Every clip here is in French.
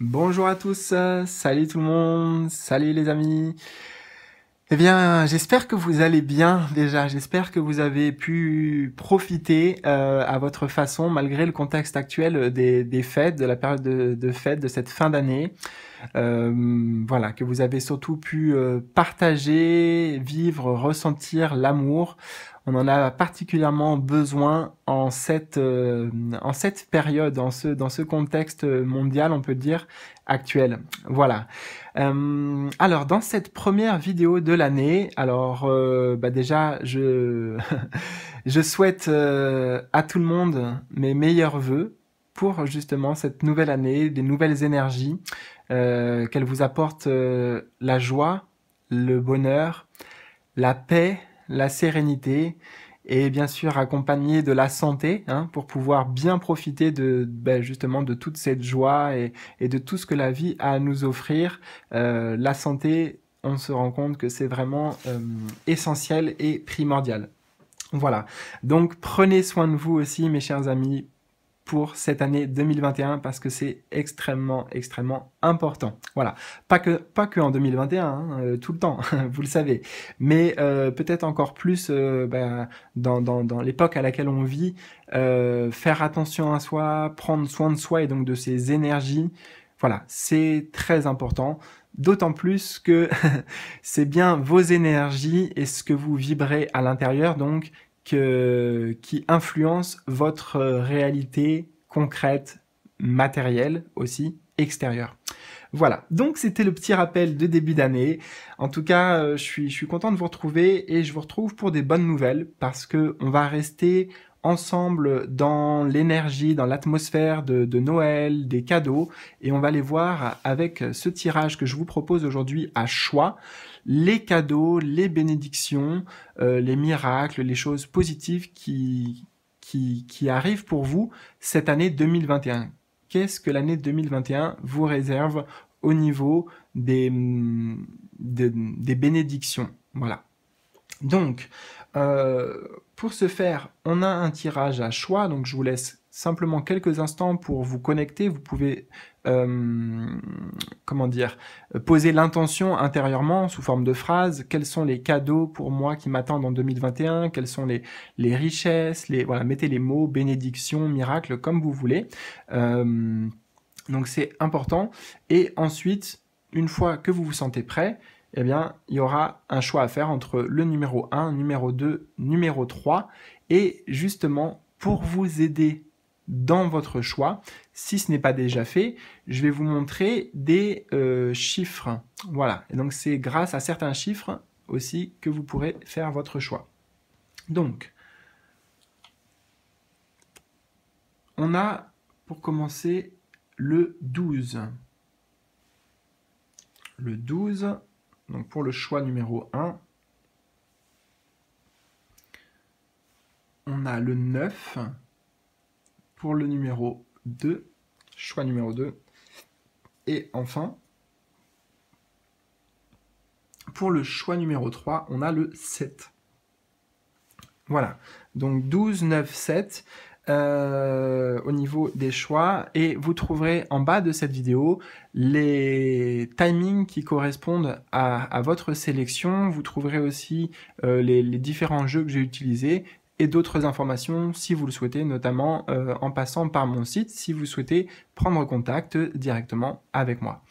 Bonjour à tous, euh, salut tout le monde, salut les amis. Eh bien, j'espère que vous allez bien déjà, j'espère que vous avez pu profiter euh, à votre façon, malgré le contexte actuel des, fêtes, de la période de, fêtes, de cette fin d'année. Euh, voilà, que vous avez surtout pu partager, vivre, ressentir l'amour on en a particulièrement besoin en cette, euh, en cette période, en ce, dans ce contexte mondial, on peut dire, actuel. Voilà. Euh, alors, dans cette première vidéo de l'année, alors euh, bah déjà, je, je souhaite à tout le monde mes meilleurs voeux pour justement cette nouvelle année, des nouvelles énergies, qu'elle vous apporte la joie, le bonheur, la paix, la sérénité et bien sûr accompagné de la santé hein, pour pouvoir bien profiter de ben, justement de toute cette joie et, de tout ce que la vie a à nous offrir. Euh, la santé, on se rend compte que c'est vraiment euh, essentiel et primordial. Voilà. Donc prenez soin de vous aussi, mes chers amis pour cette année 2021 parce que c'est extrêmement, extrêmement important. Voilà, pas que, pas que en 2021, hein, euh, tout le temps, vous le savez, mais euh, peut-être encore plus euh, bah, dans, l'époque à laquelle on vit, faire attention à soi, prendre soin de soi et donc de ses énergies. Voilà, c'est très important. D'autant plus que c'est bien vos énergies et ce que vous vibrez à l'intérieur, donc, qui influence votre euh, réalité concrète, matérielle aussi, extérieure. Voilà, donc c'était le petit rappel de début d'année. En tout cas, euh, je suis, je suis content de vous retrouver et je vous retrouve pour des bonnes nouvelles parce qu'on va rester ensemble dans l'énergie, dans l'atmosphère de, de, Noël, des cadeaux, et on va les voir avec ce tirage que je vous propose aujourd'hui à choix les cadeaux, les bénédictions, euh, les miracles, les choses positives qui, qui, arrivent pour vous cette année 2021. Qu'est-ce que l'année 2021 vous réserve au niveau des, hum, bénédictions Voilà. Donc, euh, pour ce faire, on a un tirage à choix, donc je vous laisse simplement quelques instants pour vous connecter. Vous pouvez euh, comment dire, poser l'intention intérieurement sous forme de phrase. Quels sont les cadeaux pour moi qui m'attendent en 2021 Quelles sont les, richesses les, voilà, mettez les mots bénédictions, miracle, comme vous voulez. Euh, donc c'est important. Et ensuite, une fois que vous vous sentez prêt, eh bien, il y aura un choix à faire entre le numéro 1, numéro 2, numéro 3. Et justement, pour vous aider dans votre choix. Si ce n'est pas déjà fait, je vais vous montrer des euh, chiffres. Voilà, et donc c'est grâce à certains chiffres aussi que vous pourrez faire votre choix. Donc, on a pour commencer le 12. Le 12, donc pour le choix numéro 1, on a le 9, pour le numéro 2, choix numéro 2. Et enfin, pour le choix numéro 3, on a le 7. Voilà, donc 12, 9, 7 au niveau des choix. Et vous trouverez en bas de cette vidéo les timings qui correspondent à, votre sélection. Vous trouverez aussi euh, les, les, différents jeux que j'ai utilisés et d'autres informations si vous le souhaitez, notamment euh, en passant par mon site si vous souhaitez prendre contact directement avec moi.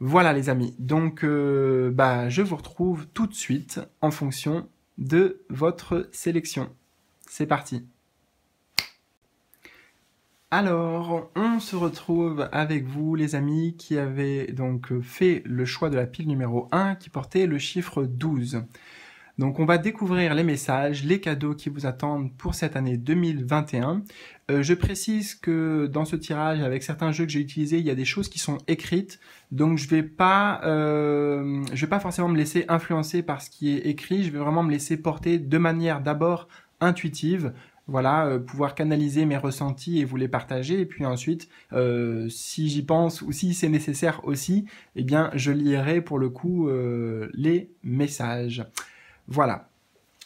Voilà les amis, donc euh, bah, je vous retrouve tout de suite en fonction de votre sélection. C'est parti alors, on se retrouve avec vous, les amis, qui avez donc fait le choix de la pile numéro 1 qui portait le chiffre 12. Donc on va découvrir les messages, les cadeaux qui vous attendent pour cette année 2021. Euh, je précise que dans ce tirage, avec certains jeux que j'ai utilisés, il y a des choses qui sont écrites. Donc je vais pas, euh, vais pas forcément me laisser influencer par ce qui est écrit. Je vais vraiment me laisser porter de manière d'abord intuitive voilà, euh, pouvoir canaliser mes ressentis et vous les partager. Et puis ensuite, si j'y pense ou si c'est nécessaire aussi, eh bien, je lirai pour le coup les messages. Voilà.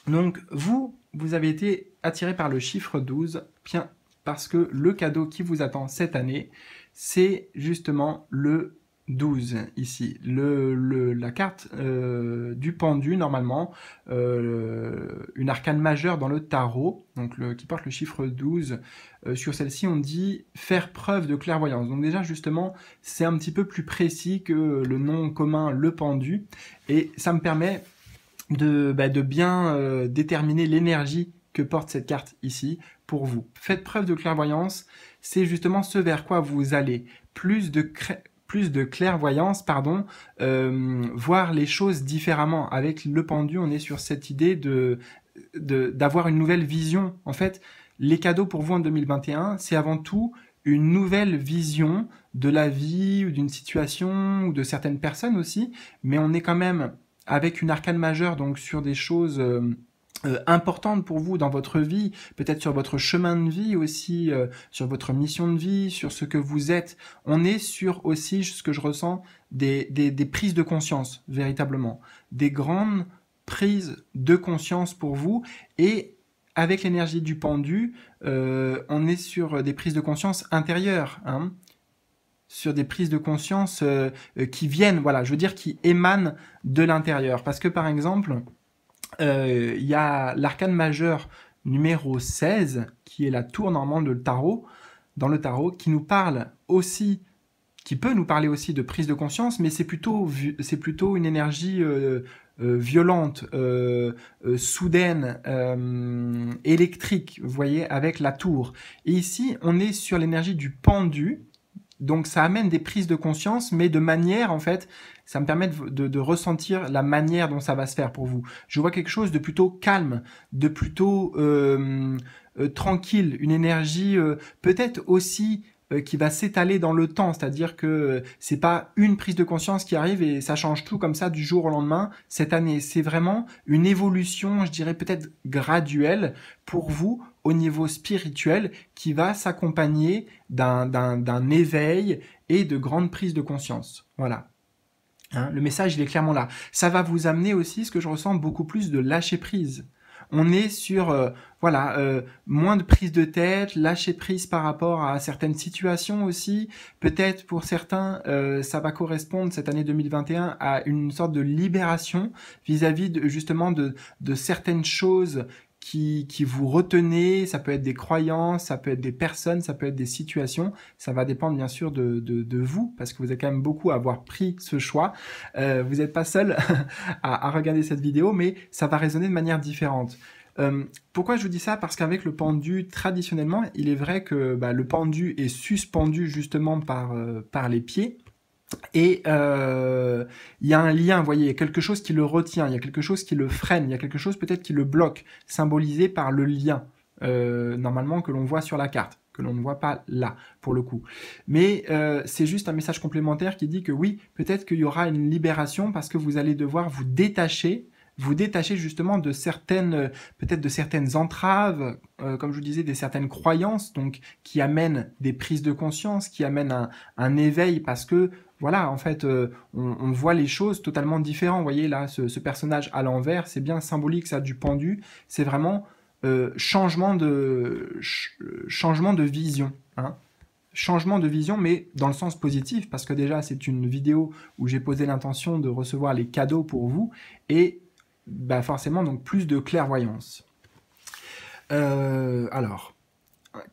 Donc vous, vous avez été attiré par le chiffre 12, bien parce que le cadeau qui vous attend cette année, c'est justement le 12 ici. Le, la carte euh, du pendu, normalement, euh, une arcane majeure dans le tarot, donc le, qui porte le chiffre 12. Euh, sur celle-ci, on dit faire preuve de clairvoyance. Donc déjà, justement, c'est un petit peu plus précis que le nom commun, le pendu. Et ça me permet bah, de, bien euh, déterminer l'énergie que porte cette carte ici pour vous. Faites preuve de clairvoyance, c'est justement ce vers quoi vous allez. Plus de, plus de clairvoyance, pardon, euh, voir les choses différemment. Avec le pendu, on est sur cette idée de d'avoir une nouvelle vision. En fait, les cadeaux pour vous en 2021, c'est avant tout une nouvelle vision de la vie ou d'une situation ou de certaines personnes aussi, mais on est quand même avec une arcane majeure, donc sur des choses euh, euh, importantes pour vous dans votre vie, peut-être sur votre chemin de vie aussi, euh, sur votre mission de vie, sur ce que vous êtes. On est sur aussi, ce que je ressens, des, des prises de conscience, véritablement. Des grandes prises de conscience pour vous. Et avec l'énergie du pendu, on est sur des prises de conscience intérieures. Hein sur des prises de conscience euh, euh, qui viennent, voilà, je veux dire qui émanent de l'intérieur. Parce que par exemple, euh, il y a l'arcane majeur numéro 16, qui est la tour normande de le tarot, dans le tarot, qui nous parle aussi, qui peut nous parler aussi de prise de conscience, mais c'est plutôt, plutôt une énergie violente, soudaine, électrique, vous voyez, avec la tour. Et ici, on est sur l'énergie du pendu, donc ça amène des prises de conscience, mais de manière, en fait, ça me permet de, ressentir la manière dont ça va se faire pour vous. Je vois quelque chose de plutôt calme, de plutôt euh, euh, tranquille, une énergie euh, peut-être aussi euh, qui va s'étaler dans le temps, c'est-à-dire que euh, c'est pas une prise de conscience qui arrive et ça change tout comme ça du jour au lendemain cette année. C'est vraiment une évolution, je dirais peut-être graduelle pour vous au niveau spirituel qui va s'accompagner d'un éveil et de grandes prises de conscience. Voilà. Hein, le message, il est clairement là. Ça va vous amener aussi, ce que je ressens, beaucoup plus de lâcher prise on est sur euh, voilà euh, moins de prise de tête, lâcher prise par rapport à certaines situations aussi. Peut-être pour certains, euh, ça va correspondre cette année 2021 à une sorte de libération vis-à-vis de, justement de, de certaines choses qui, qui vous retenez. Ça peut être des croyances, ça peut être des personnes, ça peut être des situations. Ça va dépendre bien sûr de, de, de vous, parce que vous êtes quand même beaucoup à avoir pris ce choix. Euh, vous n'êtes pas seul à, à, regarder cette vidéo, mais ça va résonner de manière différente. Euh, pourquoi je vous dis ça Parce qu'avec le pendu, traditionnellement, il est vrai que bah, le pendu est suspendu justement par, euh, par les pieds. Et euh, il y a un lien, vous voyez, il y a quelque chose qui le retient, il y a quelque chose qui le freine, il y a quelque chose peut-être qui le bloque, symbolisé par le lien, euh, normalement, que l'on voit sur la carte, que l'on ne voit pas là, pour le coup. Mais euh, c'est juste un message complémentaire qui dit que oui, peut-être qu'il y aura une libération parce que vous allez devoir vous détacher vous détacher justement de certaines, euh, peut-être de certaines entraves, euh, comme je vous disais, des certaines croyances, donc qui amènent des prises de conscience, qui amènent un, éveil, parce que voilà, en fait, euh, on, voit les choses totalement différentes. Vous voyez là, ce, personnage à l'envers, c'est bien symbolique ça du pendu. C'est vraiment changement de changement de vision. Hein. changement de vision, mais dans le sens positif, parce que déjà c'est une vidéo où j'ai posé l'intention de recevoir les cadeaux pour vous, et bah, forcément donc plus de clairvoyance. Euh, alors,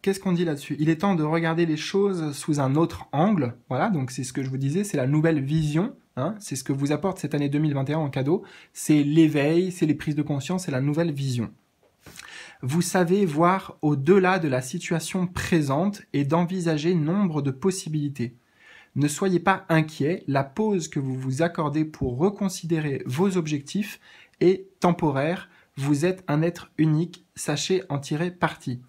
qu'est-ce qu'on dit là-dessus Il est temps de regarder les choses sous un autre angle. Voilà, donc c'est ce que je vous disais, c'est la nouvelle vision. Hein. c'est ce que vous apporte cette année 2021 en cadeau. C'est l'éveil, c'est les prises de conscience, c'est la nouvelle vision. Vous savez voir au-delà de la situation présente et d'envisager nombre de possibilités. Ne soyez pas inquiet, la pause que vous vous accordez pour reconsidérer vos objectifs et temporaire. Vous êtes un être unique, sachez en tirer parti.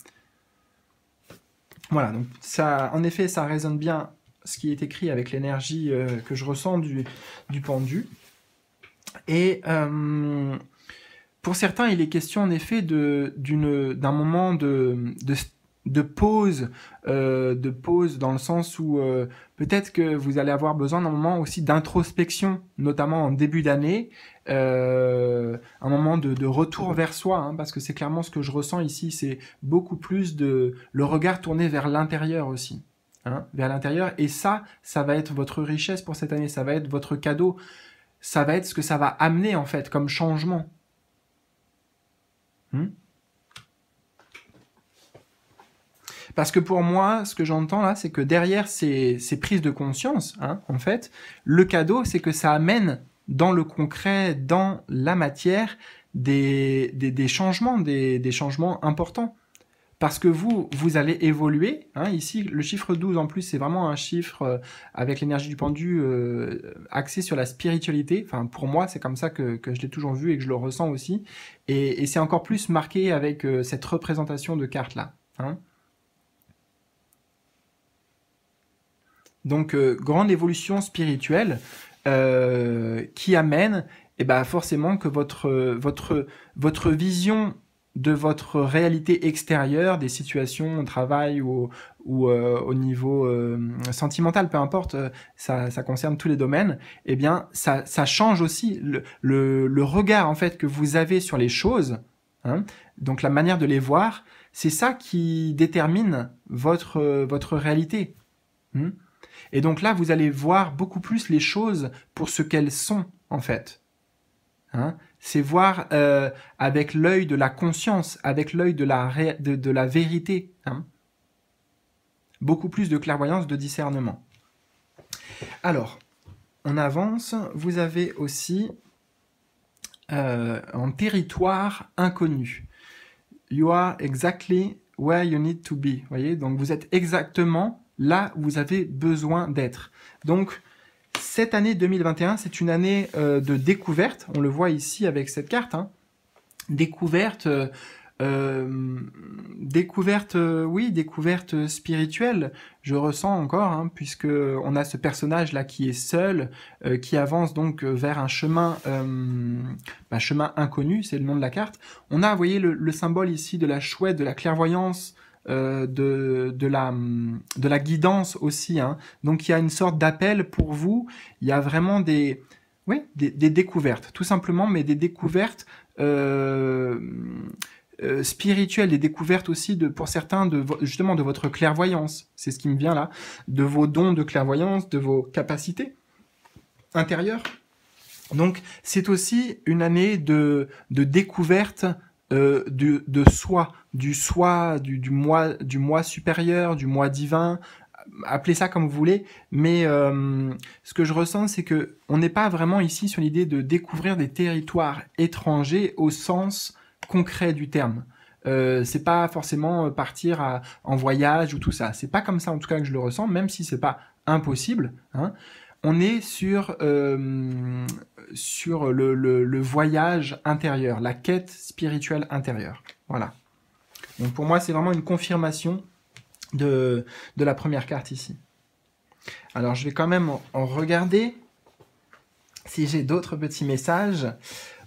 Voilà, donc ça, en effet, ça résonne bien ce qui est écrit avec l'énergie euh, que je ressens du, du pendu. Et euh, pour certains, il est question en effet d'un moment de, de, pause, euh, de pause dans le sens où peut-être que vous allez avoir besoin d'un moment aussi d'introspection, notamment en début d'année, euh, un moment de, retour vers soi, hein, parce que c'est clairement ce que je ressens ici, c'est beaucoup plus de le regard tourné vers l'intérieur aussi, hein, vers l'intérieur. Et ça, ça va être votre richesse pour cette année, ça va être votre cadeau, ça va être ce que ça va amener en fait comme changement. Hmm? Parce que pour moi, ce que j'entends là, c'est que derrière ces, prises de conscience, hein, en fait, le cadeau, c'est que ça amène dans le concret, dans la matière, des, changements, des, changements importants. Parce que vous, vous allez évoluer. Hein, ici, le chiffre 12, en plus, c'est vraiment un chiffre euh, avec l'énergie du pendu euh, axé sur la spiritualité. Enfin, pour moi, c'est comme ça que, que je l'ai toujours vu et que je le ressens aussi. Et, c'est encore plus marqué avec euh, cette représentation de carte-là. Hein. Donc, grande évolution spirituelle. Euh, qui amène et eh ben, forcément que votre, votre, votre vision de votre réalité extérieure, des situations au travail ou, au euh, niveau euh, sentimental, peu importe, ça, ça, concerne tous les domaines, eh bien, ça, ça change aussi le, le, regard en fait que vous avez sur les choses, hein. donc la manière de les voir, c'est ça qui détermine votre, votre réalité. Hein. Et donc là, vous allez voir beaucoup plus les choses pour ce qu'elles sont, en fait. Hein? c'est voir euh, avec l'œil de la conscience, avec l'œil de la, de, la vérité. Hein? beaucoup plus de clairvoyance, de discernement. Alors, on avance. Vous avez aussi euh, en territoire inconnu. You are exactly where you need to be. Voyez, donc vous êtes exactement là vous avez besoin d'être. Donc, cette année 2021, c'est une année euh, de découverte. On le voit ici avec cette carte. Hein. Découverte, euh, euh, découverte, oui, découverte spirituelle. Je ressens encore, hein, puisque on a ce personnage là qui est seul, qui avance donc vers un chemin, bah, chemin inconnu. C'est le nom de la carte. On a, vous voyez, le symbole ici de la chouette, de la clairvoyance. Euh, de, de, la, guidance aussi. Hein. Donc il y a une sorte d'appel pour vous, il y a vraiment des, oui, des, découvertes, tout simplement, mais des découvertes... Euh, euh, spirituelles, des découvertes aussi de, pour certains de justement de votre clairvoyance, c'est ce qui me vient là, de vos dons de clairvoyance, de vos capacités intérieures. Donc c'est aussi une année de, de découverte euh, de, de soi, du soi, du, du moi, du moi supérieur, du moi divin, appelez ça comme vous voulez, mais euh, ce que je ressens, c'est que on n'est pas vraiment ici sur l'idée de découvrir des territoires étrangers au sens concret du terme. Euh, c'est pas forcément partir en voyage ou tout ça. C'est pas comme ça en tout cas que je le ressens, même si c'est pas impossible. Hein on est sur, euh, sur le, voyage intérieur, la quête spirituelle intérieure. Voilà. Donc pour moi, c'est vraiment une confirmation de, la première carte ici. Alors je vais quand même en regarder si j'ai d'autres petits messages.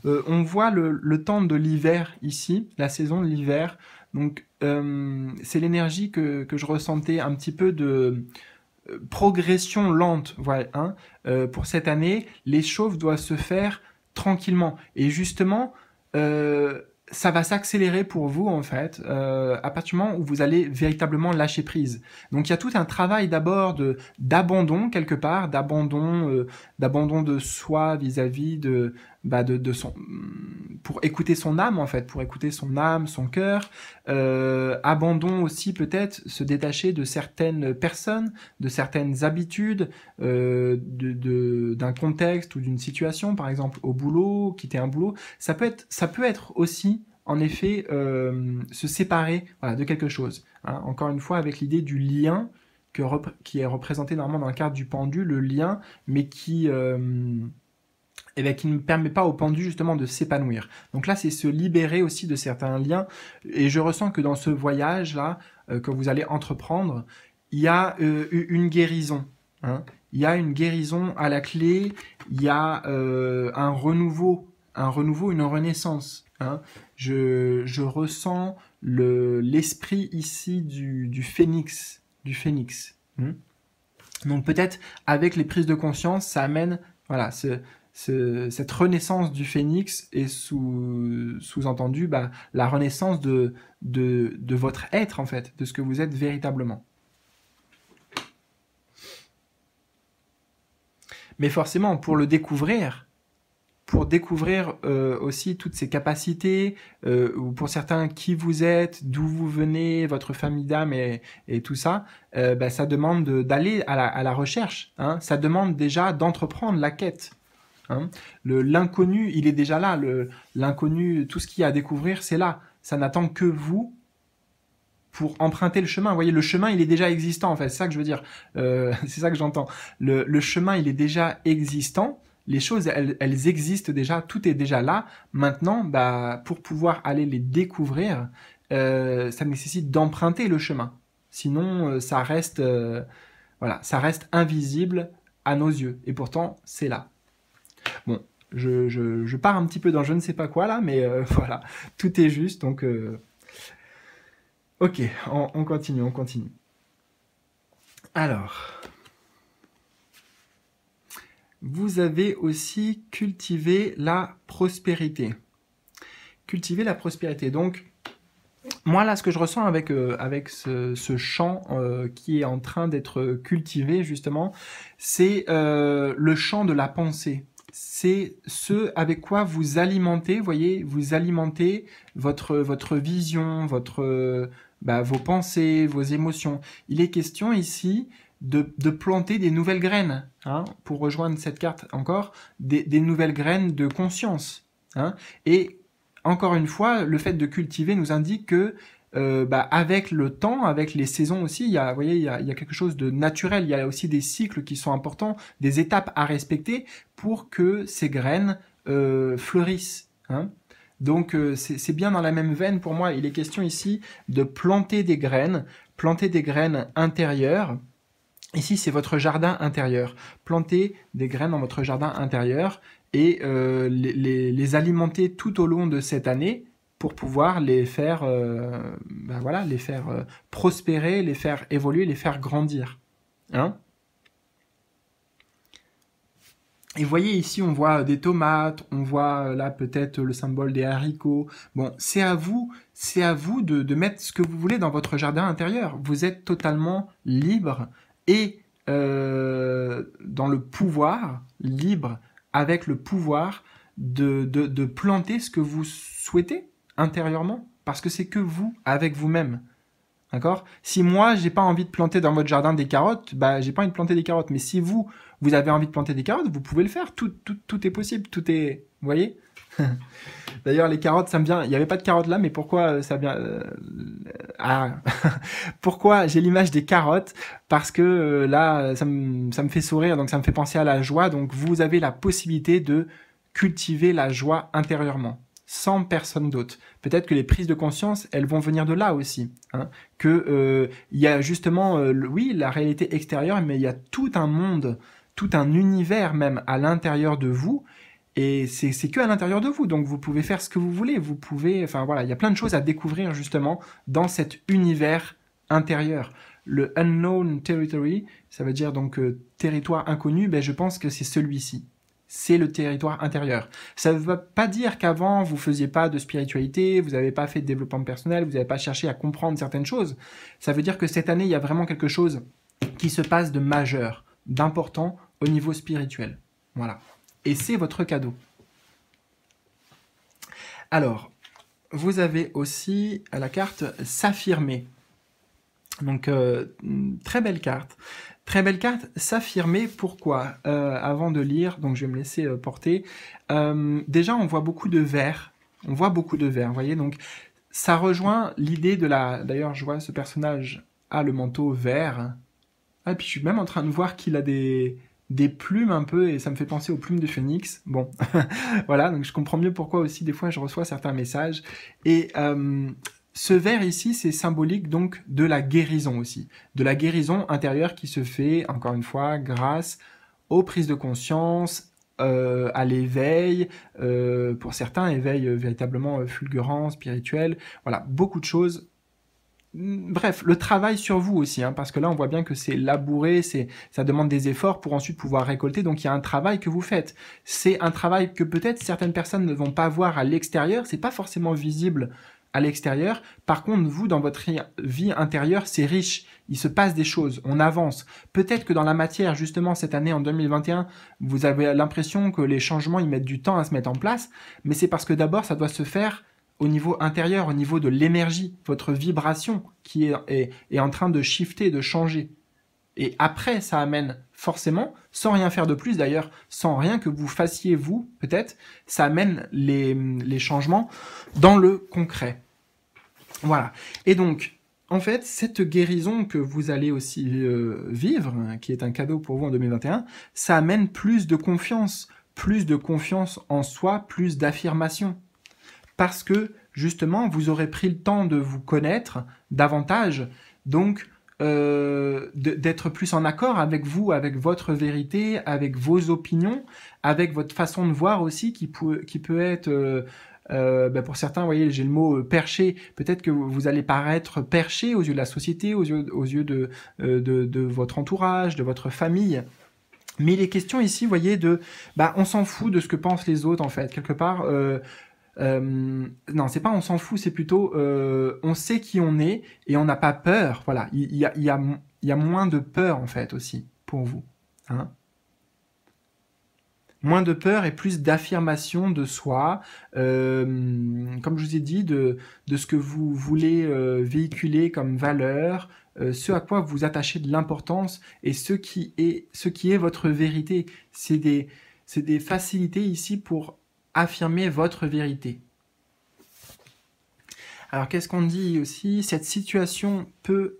Euh, on voit le, temps de l'hiver ici, la saison de l'hiver. Donc euh, c'est l'énergie que, je ressentais un petit peu de progression lente, voilà, hein, euh, pour cette année, les chauves doivent se faire tranquillement. Et justement, euh, ça va s'accélérer pour vous en fait euh, à partir du moment où vous allez véritablement lâcher prise. Donc il y a tout un travail d'abord de d'abandon quelque part, d'abandon, euh, d'abandon de soi vis à -vis de bah de, son pour écouter son âme en fait, pour écouter son âme, son cœur, euh, abandon aussi peut-être se détacher de certaines personnes, de certaines habitudes, euh, de d'un contexte ou d'une situation, par exemple au boulot, quitter un boulot, ça peut être ça peut être aussi en effet euh, se séparer voilà, de quelque chose. Hein. Encore une fois avec l'idée du lien que, qui est représenté normalement dans le cadre du pendu, le lien, mais qui euh, eh ben, qui ne permet pas au pendu justement de s'épanouir. Donc là, c'est se libérer aussi de certains liens. Et je ressens que dans ce voyage-là, euh, que vous allez entreprendre, il y a euh, une guérison. Hein. Il y a une guérison à la clé, il y a euh, un renouveau, un renouveau, une renaissance. Hein. Je, je, ressens l'esprit ici du, du, phénix, du phénix. Hmm. Donc peut-être avec les prises de conscience, ça amène voilà, ce, cette renaissance du phénix est sous, sous-entendu bah, la renaissance de, votre être, en fait, de ce que vous êtes véritablement. Mais forcément, pour le découvrir, pour découvrir euh, aussi toutes ces capacités, euh, ou pour certains qui vous êtes, d'où vous venez, votre famille d'âme et, tout ça, euh, bah, ça demande d'aller à la, à la recherche. Hein. Ça demande déjà d'entreprendre la quête. Hein. L'inconnu, il est déjà là. L'inconnu, tout ce qu'il y a à découvrir, c'est là. Ça n'attend que vous pour emprunter le chemin. Vous voyez, le chemin, il est déjà existant, en fait. C'est ça que je veux dire. Euh, c'est ça que j'entends. Le, chemin, il est déjà existant. Les choses, elles, existent déjà. Tout est déjà là. Maintenant, bah, pour pouvoir aller les découvrir, euh, ça nécessite d'emprunter le chemin. Sinon, euh, ça reste, voilà, ça reste invisible à nos yeux. Et pourtant, c'est là. Bon, je, pars un petit peu dans je ne sais pas quoi là, mais euh, voilà, tout est juste, donc... Euh, ok, on, continue, on continue. Alors... Vous avez aussi cultivé la prospérité. Cultiver la prospérité, donc... Moi, là, ce que je ressens avec, euh, ce champ qui est en train d'être cultivé, justement, c'est le champ de la pensée c'est ce avec quoi vous alimentez, voyez, vous alimentez votre, votre vision, votre, bah, vos pensées, vos émotions. Il est question ici de, planter des nouvelles graines, hein, pour rejoindre cette carte encore, des, nouvelles graines de conscience. Hein. Et encore une fois, le fait de cultiver nous indique que euh, bah, avec le temps, avec les saisons aussi, il y a, quelque chose de naturel. Il y a aussi des cycles qui sont importants, des étapes à respecter pour que ces graines euh, fleurissent. Hein. Donc euh, c'est bien dans la même veine pour moi. Il est question ici de planter des graines, planter des graines intérieures. Ici, c'est votre jardin intérieur. planter des graines dans votre jardin intérieur et les alimenter tout au long de cette année pour pouvoir les faire, euh, ben voilà, les faire euh, prospérer, les faire évoluer, les faire grandir. Hein et voyez ici, on voit euh, des tomates, on voit là peut-être le symbole des haricots. Bon, c'est à vous, c'est à vous de, mettre ce que vous voulez dans votre jardin intérieur. Vous êtes totalement libre et dans le pouvoir, libre avec le pouvoir de planter ce que vous souhaitez intérieurement, parce que c'est que vous, avec vous-même. D'accord Si moi, j'ai pas envie de planter dans votre jardin des carottes, bah, j'ai pas envie de planter des carottes. Mais si vous, vous avez envie de planter des carottes, vous pouvez le faire. Tout, tout, est possible. Tout est. Vous voyez D'ailleurs, les carottes, ça me vient. Il n'y avait pas de carottes là, mais pourquoi euh, ça vient. Euh, ah Pourquoi j'ai l'image des carottes Parce que euh, là, ça me, ça me fait sourire, donc ça me fait penser à la joie. Donc vous avez la possibilité de cultiver la joie intérieurement sans personne d'autre. Peut-être que les prises de conscience, elles vont venir de là aussi. Hein, que euh, il y a justement, euh, oui, la réalité extérieure, mais il y a tout un monde, tout un univers même à l'intérieur de vous. Et c'est que à l'intérieur de vous, donc vous pouvez faire ce que vous voulez. Vous pouvez, enfin voilà, il y a plein de choses à découvrir justement dans cet univers intérieur. Le unknown territory, ça veut dire donc euh, territoire inconnu. Ben je pense que c'est celui-ci c'est le territoire intérieur. Ça ne veut pas dire qu'avant vous faisiez pas de spiritualité, vous n'avez pas fait de développement personnel, vous n'avez pas cherché à comprendre certaines choses. Ça veut dire que cette année, il y a vraiment quelque chose qui se passe de majeur, d'important au niveau spirituel. Voilà. Et c'est votre cadeau. Alors, vous avez aussi la carte s'affirmer. Donc, euh, très belle carte. Très belle carte, s'affirmer, pourquoi euh, Avant de lire, donc je vais me laisser euh, porter. Euh, déjà, on voit beaucoup de vert. On voit beaucoup de verre vous voyez, donc ça rejoint l'idée de la... D'ailleurs, je vois ce personnage a le manteau vert. Ah, puis je suis même en train de voir qu'il a des des plumes un peu et ça me fait penser aux plumes de phoenix. Bon, voilà, donc je comprends mieux pourquoi aussi des fois je reçois certains messages. Et ce vert ici, c'est symbolique donc de la guérison aussi, de la guérison intérieure qui se fait, encore une fois, grâce aux prises de conscience, euh, à l'éveil, euh, pour certains, éveil euh, véritablement fulgurant, spirituel, voilà, beaucoup de choses. Mmh, bref, le travail sur vous aussi, hein, parce que là on voit bien que c'est labouré, c'est ça demande des efforts pour ensuite pouvoir récolter, donc il y a un travail que vous faites. C'est un travail que peut-être certaines personnes ne vont pas voir à l'extérieur, c'est pas forcément visible à l'extérieur. Par contre, vous, dans votre vie intérieure, c'est riche. Il se passe des choses, on avance. Peut-être que dans la matière, justement, cette année en 2021, vous avez l'impression que les changements, ils mettent du temps à se mettre en place, mais c'est parce que d'abord, ça doit se faire au niveau intérieur, au niveau de l'énergie, votre vibration qui est, en train de shifter, de changer. Et après, ça amène forcément, sans rien faire de plus d'ailleurs, sans rien que vous fassiez vous, peut-être, ça amène les changements dans le concret. Voilà. Et donc, en fait, cette guérison que vous allez aussi euh, vivre, hein, qui est un cadeau pour vous en 2021, ça amène plus de confiance, plus de confiance en soi, plus d'affirmation. Parce que, justement, vous aurez pris le temps de vous connaître davantage, donc euh, d'être plus en accord avec vous, avec votre vérité, avec vos opinions, avec votre façon de voir aussi qui, peut, qui peut être... Euh, euh, ben, pour certains, vous voyez, j'ai le mot euh, perché. Peut-être que vous allez paraître perché aux yeux de la société, aux yeux, aux yeux de, euh, de, de, votre entourage, de votre famille. Mais il est question ici, vous voyez, de, bah, on s'en fout de ce que pensent les autres en fait. Quelque part, euh, non, c'est pas on s'en fout, c'est plutôt euh, on sait qui on est et on n'a pas peur. Voilà, il y, a, il, y a, il y a moins de peur en fait aussi pour vous. Hein moins de peur et plus d'affirmation de soi, euh, comme je vous ai dit, de, ce que vous voulez euh, véhiculer comme valeur, euh, ce à quoi vous attachez de l'importance et ce qui est, votre vérité. c'est des facilités ici pour affirmer votre vérité. Alors qu'est-ce qu'on dit aussi Cette situation peut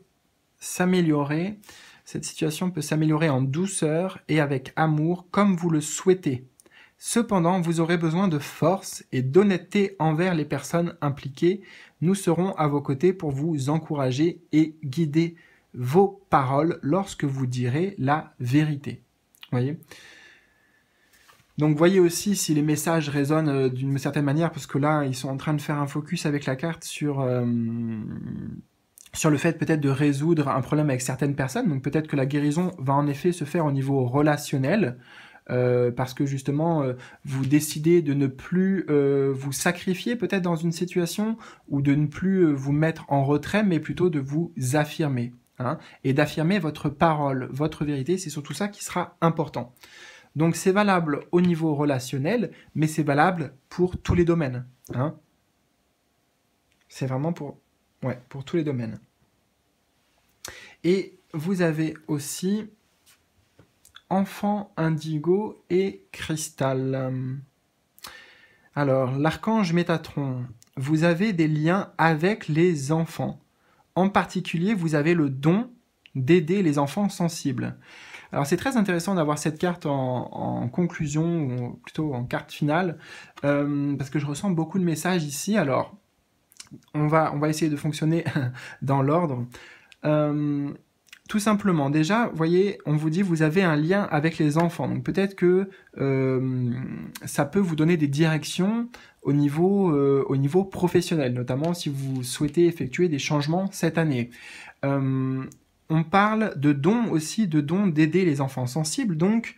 s'améliorer cette situation peut s'améliorer en douceur et avec amour comme vous le souhaitez. Cependant, vous aurez besoin de force et d'honnêteté envers les personnes impliquées. Nous serons à vos côtés pour vous encourager et guider vos paroles lorsque vous direz la vérité. Voyez donc voyez aussi si les messages résonnent euh, d'une certaine manière, parce que là, ils sont en train de faire un focus avec la carte sur euh, sur le fait peut-être de résoudre un problème avec certaines personnes. Donc peut-être que la guérison va en effet se faire au niveau relationnel. Euh, parce que justement, euh, vous décidez de ne plus euh, vous sacrifier peut-être dans une situation ou de ne plus vous mettre en retrait, mais plutôt de vous affirmer hein, et d'affirmer votre parole, votre vérité. C'est surtout ça qui sera important. Donc c'est valable au niveau relationnel, mais c'est valable pour tous les domaines. Hein. C'est vraiment pour Ouais, pour tous les domaines. Et vous avez aussi enfant, indigo et cristal. Alors, l'archange Métatron, vous avez des liens avec les enfants. En particulier, vous avez le don d'aider les enfants sensibles. Alors c'est très intéressant d'avoir cette carte en, conclusion, ou plutôt en carte finale, euh, parce que je ressens beaucoup de messages ici. Alors, on va, essayer de fonctionner dans l'ordre. Euh, tout simplement, déjà, vous voyez, on vous dit vous avez un lien avec les enfants. Donc peut-être que euh, ça peut vous donner des directions euh, au niveau, professionnel, notamment si vous souhaitez effectuer des changements cette année. on parle de dons aussi, de dons d'aider les enfants sensibles. Donc,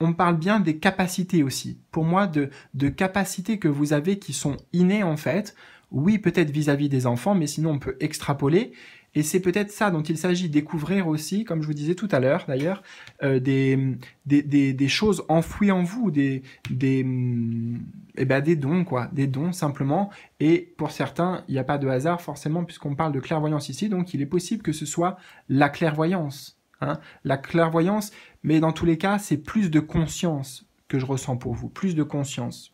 on parle bien des capacités aussi. Pour moi, de capacités que vous avez qui sont innées en fait oui, peut-être vis-à-vis des enfants, mais sinon on peut extrapoler. Et c'est peut-être ça dont il s'agit, découvrir aussi, comme je vous disais tout à l'heure d'ailleurs, euh, des, choses enfouies en vous, des, des, mm, eh ben des dons, quoi, des dons simplement. Et pour certains, il n'y a pas de hasard forcément, puisqu'on parle de clairvoyance ici, donc il est possible que ce soit la clairvoyance. Hein. la clairvoyance, mais dans tous les cas, c'est plus de conscience que je ressens pour vous, plus de conscience.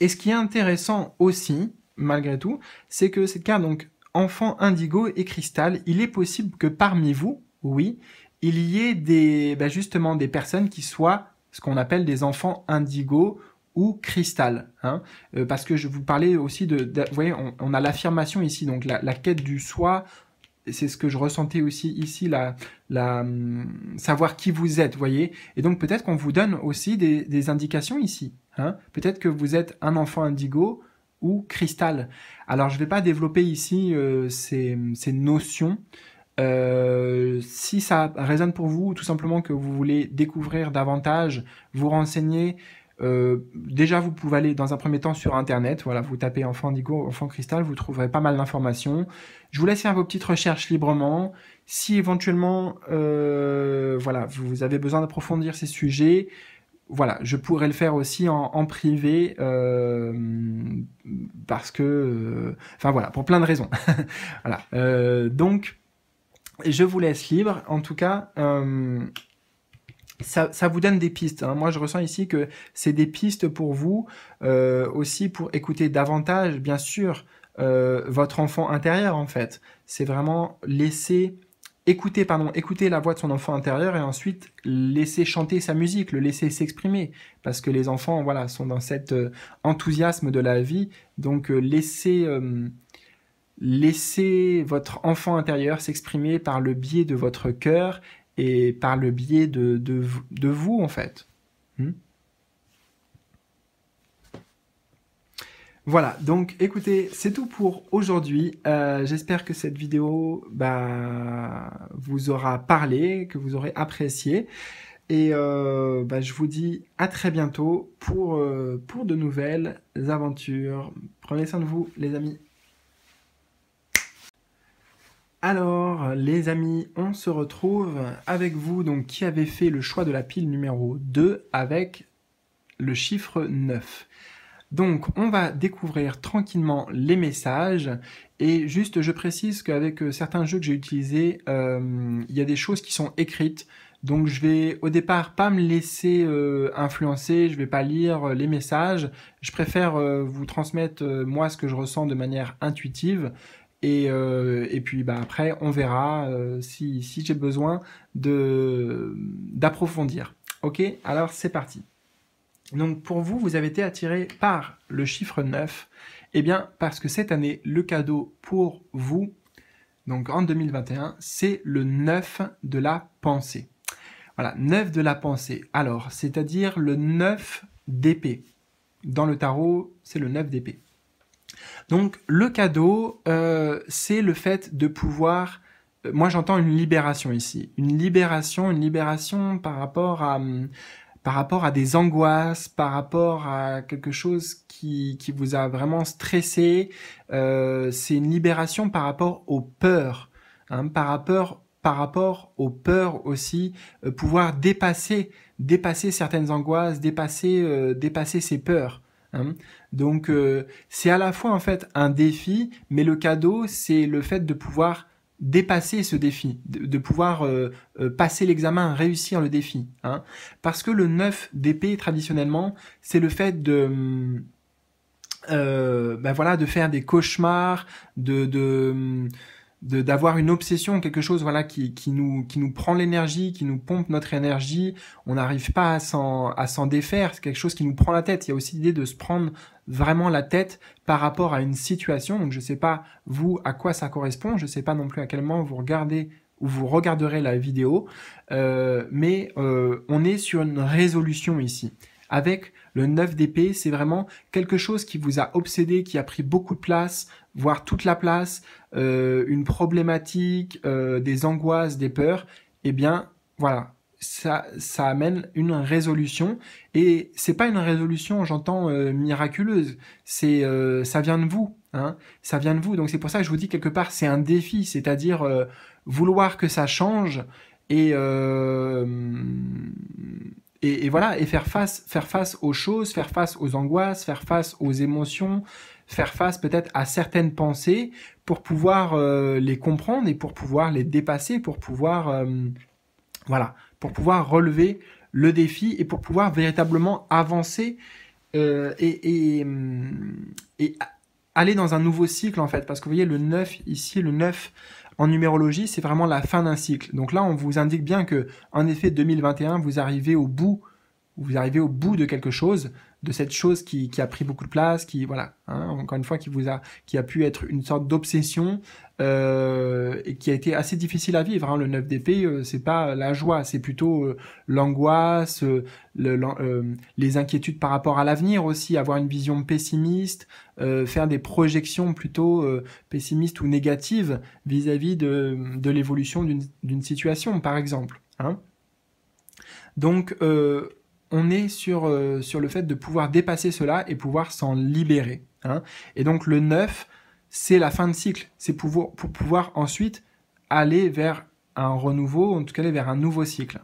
Et ce qui est intéressant aussi, malgré tout, c'est que c'est le donc enfant indigo et cristal, il est possible que parmi vous, oui, il y ait des, ben justement des personnes qui soient ce qu'on appelle des enfants indigo ou cristal, hein, euh, parce que je vous parlais aussi de, vous voyez, on, a l'affirmation ici, donc la, quête du soi, c'est ce que je ressentais aussi ici, la, la hum, savoir qui vous êtes, voyez. Et donc peut-être qu'on vous donne aussi des, des indications ici. Hein. Peut-être que vous êtes un enfant indigo, ou cristal. Alors je vais pas développer ici euh, ces, notions. Euh, si ça résonne pour vous, tout simplement que vous voulez découvrir davantage, vous renseigner, euh, déjà vous pouvez aller dans un premier temps sur internet, voilà, vous tapez enfant indigo, enfant cristal, vous trouverez pas mal d'informations. Je vous laisse faire vos petites recherches librement. Si éventuellement, voilà, vous avez besoin d'approfondir ces sujets, voilà, je pourrais le faire aussi en, privé euh, parce que, euh, enfin voilà, pour plein de raisons. voilà. Euh, donc, je vous laisse libre. En tout cas, ça, vous donne des pistes. Hein. Moi, je ressens ici que c'est des pistes pour vous aussi pour écouter davantage, bien sûr, votre enfant intérieur en fait. C'est vraiment laisser Écoutez pardon, écoutez la voix de son enfant intérieur et ensuite laisser chanter sa musique, le laisser s'exprimer, parce que les enfants, voilà, sont dans cet euh, enthousiasme de la vie, donc laissez, euh, laissez euh, votre enfant intérieur s'exprimer par le biais de votre cœur et par le biais de, de, vous, en fait. Hmm? Voilà, donc écoutez, c'est tout pour aujourd'hui. Euh, j'espère que cette vidéo bah, vous aura parlé, que vous aurez apprécié. Et euh, bah, je vous dis à très bientôt pour, euh, pour de nouvelles aventures. Prenez soin de vous, les amis. Alors, les amis, on se retrouve avec vous, donc qui avez fait le choix de la pile numéro 2 avec le chiffre 9. Donc, on va découvrir tranquillement les messages. Et juste, je précise qu'avec euh, certains jeux que j'ai utilisés, euh, il y a des choses qui sont écrites. Donc je vais au départ pas me laisser euh, influencer, je vais pas lire les messages. Je préfère vous transmettre moi ce que je ressens de manière intuitive. Et, puis bah, après, on verra si, si j'ai besoin d'approfondir. Ok, alors c'est parti. Donc pour vous, vous avez été attiré par le chiffre 9, eh bien parce que cette année, le cadeau pour vous, donc en 2021, c'est le 9 de la pensée. Voilà, 9 de la pensée. Alors, c'est-à-dire le 9 d'épée. Dans le tarot, c'est le 9 d'épée. Donc le cadeau, euh, c'est le fait de pouvoir... Euh, moi j'entends une libération ici, une libération, une libération par rapport à, hum, par rapport à des angoisses, par rapport à quelque chose qui, qui vous a vraiment stressé. Euh, c'est une libération par rapport aux peurs, hein, par rapport par rapport aux peurs aussi, euh, pouvoir dépasser, dépasser certaines angoisses, dépasser, euh, dépasser ses peurs. Hein. Donc euh, c'est à la fois en fait un défi, mais le cadeau c'est le fait de pouvoir dépasser ce défi, de, pouvoir euh, euh, passer l'examen, réussir le défi. Hein. Parce que le 9 d'épée, traditionnellement, c'est le fait de... Hum, euh, ben voilà, de faire des cauchemars, de... Hum, d'avoir une obsession quelque chose voilà qui, nous qui nous prend l'énergie qui nous pompe notre énergie on n'arrive pas à s'en à s'en défaire c'est quelque chose qui nous prend la tête il y a aussi l'idée de se prendre vraiment la tête par rapport à une situation. Donc je ne sais pas vous à quoi ça correspond, je ne sais pas non plus à quel moment vous regardez ou vous regarderez la vidéo, euh, mais euh, on est sur une résolution ici. Avec le 9 d'épée, c'est vraiment quelque chose qui vous a obsédé, qui a pris beaucoup de place, voire toute la place, euh, une problématique, des angoisses, des peurs. Eh bien, voilà, ça, amène une résolution. Et c'est pas une résolution, j'entends, euh, miraculeuse. C'est, euh, ça vient de vous. Hein, ça vient de vous. Donc c'est pour ça que je vous dis quelque part, c'est un défi, c'est-à-dire euh, vouloir que ça change et, et, voilà et faire face, faire face aux choses, faire face aux angoisses, faire face aux émotions, faire face peut-être à certaines pensées pour pouvoir les comprendre et pour pouvoir les dépasser, pour pouvoir voilà pour pouvoir relever le défi et pour pouvoir véritablement avancer euh, et, hum, aller dans un nouveau cycle en fait. Parce que vous voyez, le 9 ici, le 9 en numérologie, c'est vraiment la fin d'un cycle. Donc là, on vous indique bien que, en effet, 2021, vous arrivez au bout, vous arrivez au bout de quelque chose, de cette chose qui, qui, a pris beaucoup de place, qui voilà, hein, encore une fois, qui vous a, qui a pu être une sorte d'obsession euh, et qui a été assez difficile à vivre. Hein. Le 9 d'épée, euh, c'est pas la joie, c'est plutôt euh, l'angoisse, euh, le, les inquiétudes par rapport à l'avenir aussi, avoir une vision pessimiste, faire des projections plutôt pessimistes ou négatives vis-à-vis de, de l'évolution d'une situation, par exemple. Hein. Donc on est sur, euh, sur le fait de pouvoir dépasser cela et pouvoir s'en libérer. Hein. Et donc le 9, c'est la fin de cycle. C'est pour, pour pouvoir ensuite aller vers un renouveau, en tout cas aller vers un nouveau cycle.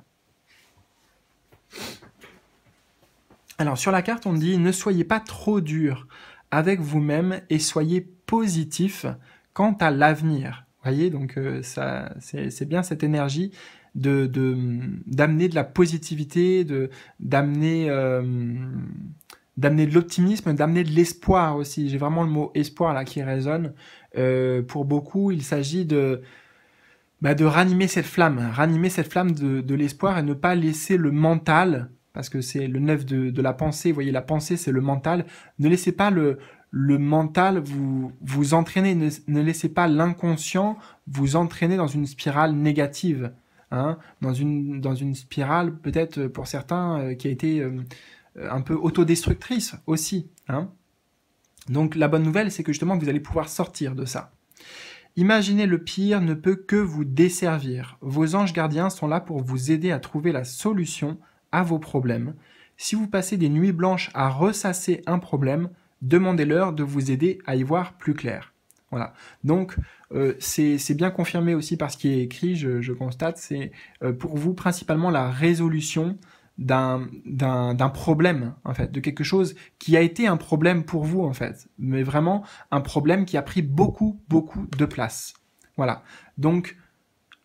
Alors sur la carte, on dit ne soyez pas trop dur avec vous-même et soyez positif quant à l'avenir. Voyez, donc euh, ça, c'est bien cette énergie de d'amener de, la positivité, de d'amener euh, d'amener de l'optimisme, d'amener de l'espoir aussi. J'ai vraiment le mot espoir là qui résonne. Euh, pour beaucoup, il s'agit de bah, de ranimer cette flamme, ranimer cette flamme de, l'espoir et ne pas laisser le mental, parce que c'est le neuf de, la pensée, vous voyez, la pensée c'est le mental, ne laissez pas le, mental vous, vous entraîner, ne, ne laissez pas l'inconscient vous entraîner dans une spirale négative. Hein, dans, une, dans une spirale peut-être euh, pour certains euh, qui a été euh, un peu autodestructrice aussi. Hein. Donc la bonne nouvelle, c'est que justement vous allez pouvoir sortir de ça. Imaginez le pire ne peut que vous desservir. Vos anges gardiens sont là pour vous aider à trouver la solution à vos problèmes. Si vous passez des nuits blanches à ressasser un problème, demandez-leur de vous aider à y voir plus clair. Voilà. Donc, euh, c'est bien confirmé aussi par ce qui est écrit, je, constate, c'est euh, pour vous principalement la résolution d'un problème, en fait, de quelque chose qui a été un problème pour vous, en fait, mais vraiment un problème qui a pris beaucoup, beaucoup de place. Voilà. Donc,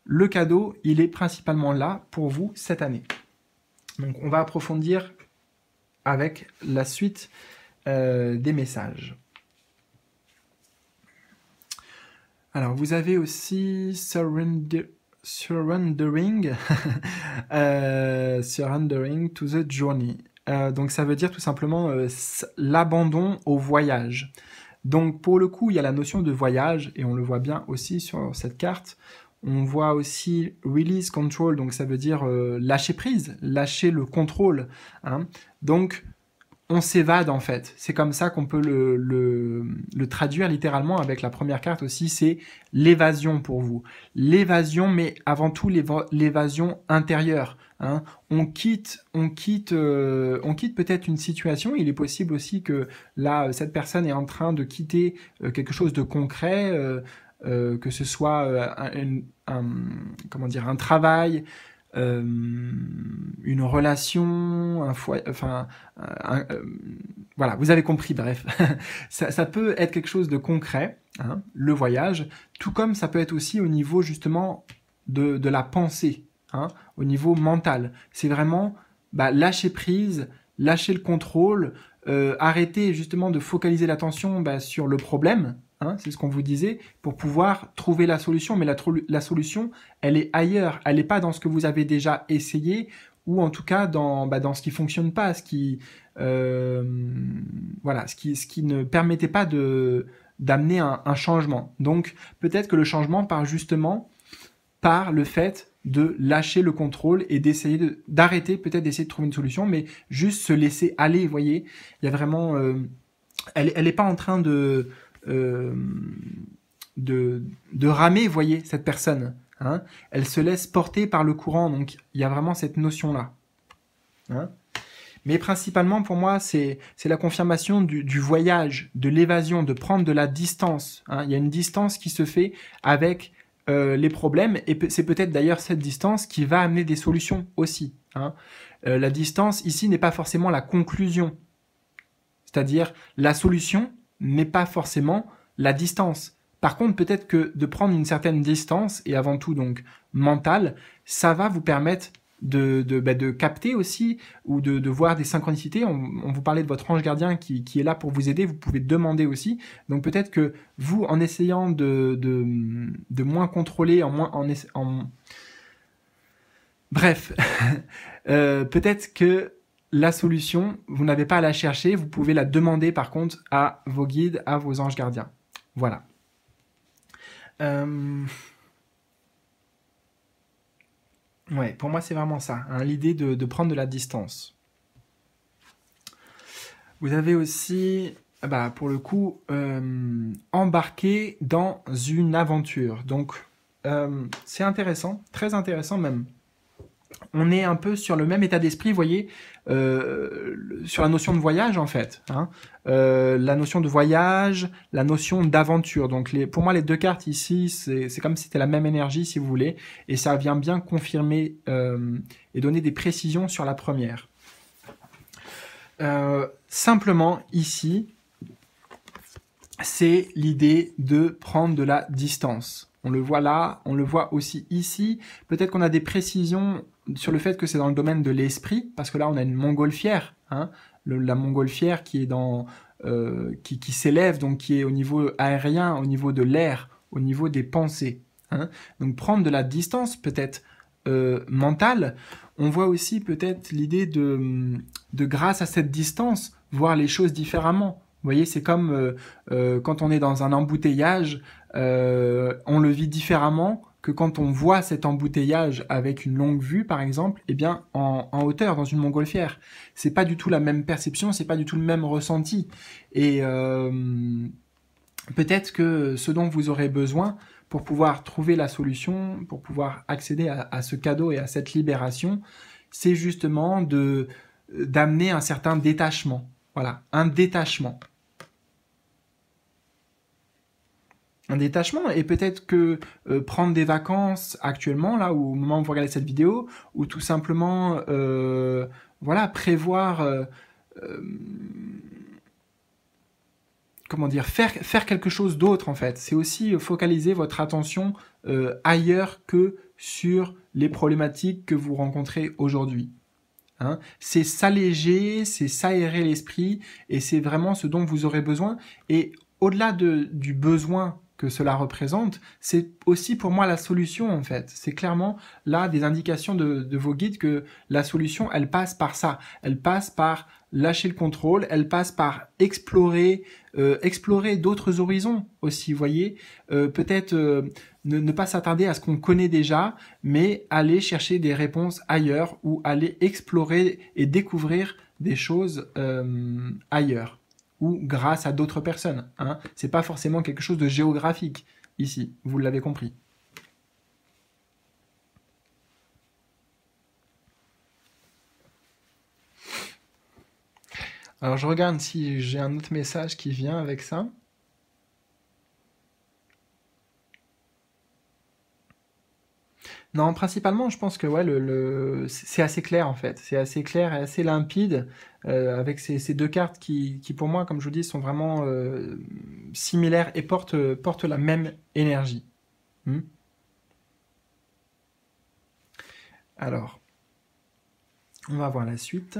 le cadeau, il est principalement là pour vous cette année. Donc, on va approfondir avec la suite euh, des messages. Alors, vous avez aussi surrendering, euh, surrendering to the journey. Euh, donc, ça veut dire tout simplement euh, l'abandon au voyage. Donc, pour le coup, il y a la notion de voyage, et on le voit bien aussi sur cette carte. On voit aussi release control, donc ça veut dire lâcher prise, lâcher le contrôle. Hein. Donc, on s'évade en fait. C'est comme ça qu'on peut le, le, traduire littéralement avec la première carte aussi, c'est l'évasion pour vous. L'évasion, mais avant tout l'évasion intérieure. Hein. On quitte, on quitte, euh, on quitte peut-être une situation. Il est possible aussi que là, cette personne est en train de quitter euh, quelque chose de concret, euh, que ce soit un, comment dire, un travail, euh, une relation, un foyer, enfin, euh, voilà, vous avez compris, bref. ça, peut être quelque chose de concret, hein, le voyage, tout comme ça peut être aussi au niveau justement de, la pensée, hein, au niveau mental. C'est vraiment bah, lâcher prise, lâcher le contrôle, euh, arrêter justement de focaliser l'attention bah, sur le problème, Hein, c'est ce qu'on vous disait, pour pouvoir trouver la solution. Mais la, la solution, elle est ailleurs, elle n'est pas dans ce que vous avez déjà essayé ou en tout cas dans, bah, dans ce qui fonctionne pas, ce qui, euh, voilà, ce qui, ce qui ne permettait pas de d'amener un, changement. Donc peut-être que le changement part justement par le fait de lâcher le contrôle et d'essayer d'arrêter, peut-être d'essayer de trouver une solution, mais juste se laisser aller, vous voyez. Il y a vraiment... Euh, elle n'est pas en train de, euh, de, de, ramer, voyez, cette personne. Hein Elle se laisse porter par le courant, donc il y a vraiment cette notion-là. Hein. Mais principalement, pour moi, c'est la confirmation du, voyage, de l'évasion, de prendre de la distance. Hein. il y a une distance qui se fait avec euh, les problèmes, et c'est peut-être d'ailleurs cette distance qui va amener des solutions aussi. Hein. Euh, la distance, ici, n'est pas forcément la conclusion. C'est-à-dire, la solution, mais pas forcément la distance. Par contre, peut-être que de prendre une certaine distance, et avant tout donc mentale, ça va vous permettre de, de, bah, de capter aussi ou de, de voir des synchronicités. On, vous parlait de votre ange gardien qui, qui, est là pour vous aider, vous pouvez demander aussi. Donc peut-être que vous, en essayant de, de, moins contrôler, en moins... En, Bref, euh, peut-être que la solution, vous n'avez pas à la chercher, vous pouvez la demander par contre à vos guides, à vos anges gardiens. Voilà. Euh, ouais, pour moi c'est vraiment ça, hein, l'idée de, prendre de la distance. Vous avez aussi, bah, pour le coup, euh, embarqué dans une aventure. Donc euh, c'est intéressant, très intéressant même on est un peu sur le même état d'esprit, vous voyez, euh, sur la notion de voyage en fait. Hein. Euh, la notion de voyage, la notion d'aventure. Donc les, pour moi, les deux cartes ici, c'est comme si c'était la même énergie, si vous voulez, et ça vient bien confirmer euh, et donner des précisions sur la première. simplement, ici, c'est l'idée de prendre de la distance. On le voit là, on le voit aussi ici. Peut-être qu'on a des précisions sur le fait que c'est dans le domaine de l'esprit, parce que là on a une montgolfière, hein. la montgolfière qui est dans, euh, qui, s'élève, donc qui est au niveau aérien, au niveau de l'air, au niveau des pensées. Hein. Donc prendre de la distance peut-être euh, mentale, on voit aussi peut-être l'idée de, de grâce à cette distance, voir les choses différemment. Vous voyez, c'est comme euh, quand on est dans un embouteillage, on le vit différemment que quand on voit cet embouteillage avec une longue vue, par exemple, eh bien, en, hauteur, dans une montgolfière, c'est pas du tout la même perception, c'est pas du tout le même ressenti. Et euh, peut-être que ce dont vous aurez besoin pour pouvoir trouver la solution, pour pouvoir accéder à, à ce cadeau et à cette libération, c'est justement de d'amener un certain détachement. Voilà, un détachement. un détachement et peut-être que euh, prendre des vacances actuellement là ou au moment où vous regardez cette vidéo ou tout simplement euh, voilà prévoir euh, comment dire faire faire quelque chose d'autre en fait c'est aussi focaliser votre attention ailleurs que sur les problématiques que vous rencontrez aujourd'hui hein. c'est s'alléger, c'est s'aérer l'esprit, et c'est vraiment ce dont vous aurez besoin. Et au-delà de, du besoin que cela représente, c'est aussi pour moi la solution en fait. C'est clairement là des indications de, vos guides que la solution, elle passe par ça. Elle passe par lâcher le contrôle, elle passe par explorer, euh, explorer d'autres horizons aussi, vous voyez. Euh, peut-être euh, ne pas s'attarder à ce qu'on connaît déjà, mais aller chercher des réponses ailleurs ou aller explorer et découvrir des choses ailleurs grâce à d'autres personnes. Hein. Ce pas forcément quelque chose de géographique ici, vous l'avez compris. Alors je regarde si j'ai un autre message qui vient avec ça. Non, principalement, je pense que ouais, le, c'est assez clair en fait. C'est assez clair et assez limpide. Euh, avec ces, deux cartes qui, pour moi, comme je vous dis, sont vraiment euh, similaires et euh, portent, la même énergie. Hmm Alors, on va voir la suite.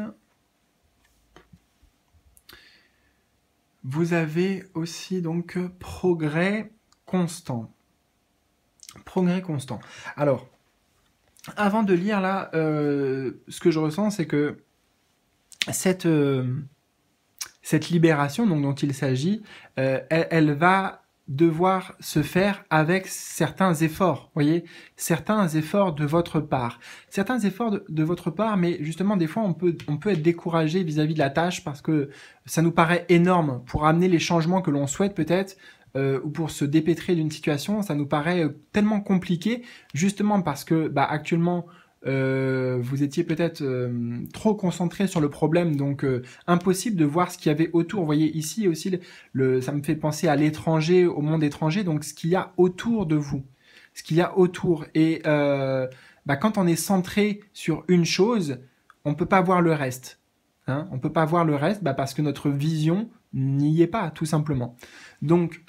Vous avez aussi donc progrès constant. Progrès constant. Alors, avant de lire là, ce que je ressens, c'est que cette, euh, cette libération donc, dont il s'agit, euh, elle, va devoir se faire avec certains efforts, voyez, certains efforts de votre part, certains efforts de, votre part, mais justement des fois on peut on peut être découragé vis-à-vis de la tâche parce que ça nous paraît énorme pour amener les changements que l'on souhaite peut-être euh, ou pour se dépêtrer d'une situation, ça nous paraît tellement compliqué justement parce que bah actuellement euh, vous étiez peut-être euh, trop concentré sur le problème, donc euh, impossible de voir ce qu'il y avait autour. Vous voyez ici aussi, ça me fait penser à l'étranger, au monde étranger, donc ce qu'il y a autour de vous, ce qu'il y a autour. Et bah, quand on est centré sur une chose, on peut pas voir le reste. Hein on peut pas voir le reste bah, parce que notre vision n'y est pas, tout simplement. Donc,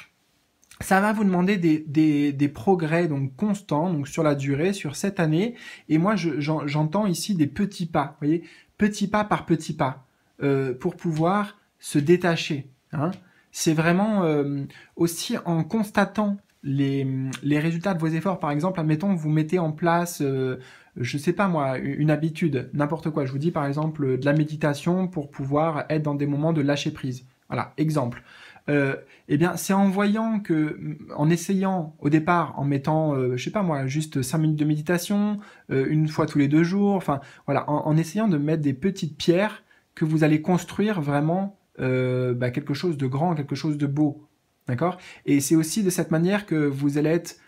ça va vous demander des, des, des, progrès donc constants donc sur la durée, sur cette année. Et moi, j'entends ici des petits pas, vous voyez, petit pas par petit pas, euh, pour pouvoir se détacher. Hein. C'est vraiment euh, aussi en constatant les, les, résultats de vos efforts. Par exemple, admettons, vous mettez en place, euh, je sais pas moi, une habitude, n'importe quoi. Je vous dis par exemple de la méditation pour pouvoir être dans des moments de lâcher prise. Voilà, exemple. Euh, eh bien, c'est en voyant que, mm, en essayant au départ, en mettant, je euh, je sais pas moi, juste 5 minutes de méditation, euh, une fois tous les deux jours, enfin voilà, en, essayant de mettre des petites pierres que vous allez construire vraiment bah, quelque chose de grand, quelque chose de beau, d'accord Et c'est aussi de cette manière que vous allez être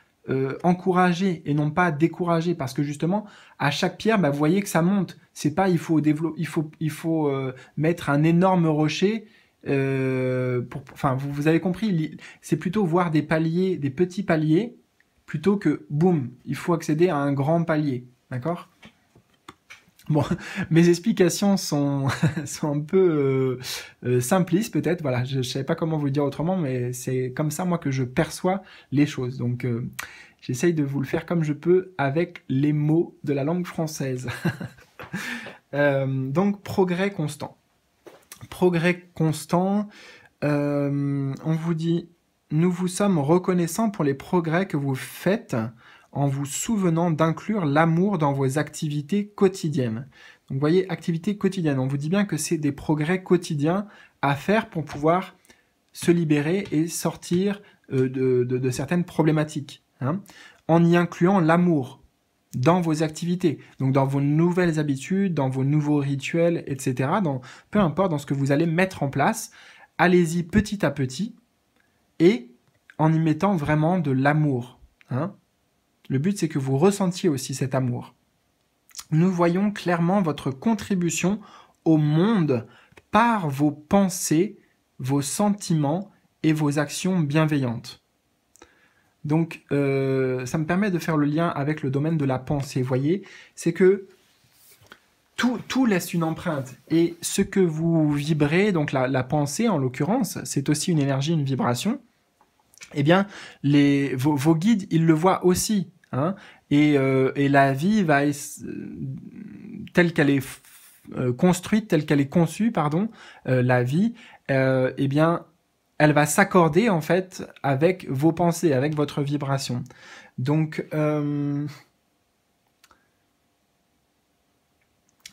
encouragé et non pas découragé, parce que justement, à chaque pierre, bah, vous voyez que ça monte. C'est pas il faut il il faut mettre un énorme rocher euh, pour, enfin, vous, avez compris, c'est plutôt voir des paliers, des petits paliers, plutôt que boum, il faut accéder à un grand palier, d'accord Bon, mes explications sont, sont un peu euh, euh, simplistes peut-être, voilà, je ne savais pas comment vous le dire autrement, mais c'est comme ça moi que je perçois les choses. Donc j'essaye de vous le faire comme je peux avec les mots de la langue française. donc progrès constant progrès constant. Euh, on vous dit, nous vous sommes reconnaissants pour les progrès que vous faites en vous souvenant d'inclure l'amour dans vos activités quotidiennes. Donc vous voyez, activités quotidiennes, on vous dit bien que c'est des progrès quotidiens à faire pour pouvoir se libérer et sortir euh, de, certaines problématiques, hein, en y incluant l'amour dans vos activités, donc dans vos nouvelles habitudes, dans vos nouveaux rituels, etc. Dans, peu importe dans ce que vous allez mettre en place, allez-y petit à petit et en y mettant vraiment de l'amour. Hein. Le but, c'est que vous ressentiez aussi cet amour. Nous voyons clairement votre contribution au monde par vos pensées, vos sentiments et vos actions bienveillantes. Donc, euh, ça me permet de faire le lien avec le domaine de la pensée. Vous voyez, c'est que tout, tout, laisse une empreinte. Et ce que vous vibrez, donc la, pensée en l'occurrence, c'est aussi une énergie, une vibration. Eh bien, les, vos, guides, ils le voient aussi. Hein et, euh, et, la vie va, euh, telle qu'elle est construite, telle qu'elle est conçue, pardon, la vie, eh bien, elle va s'accorder en fait avec vos pensées, avec votre vibration. Donc euh,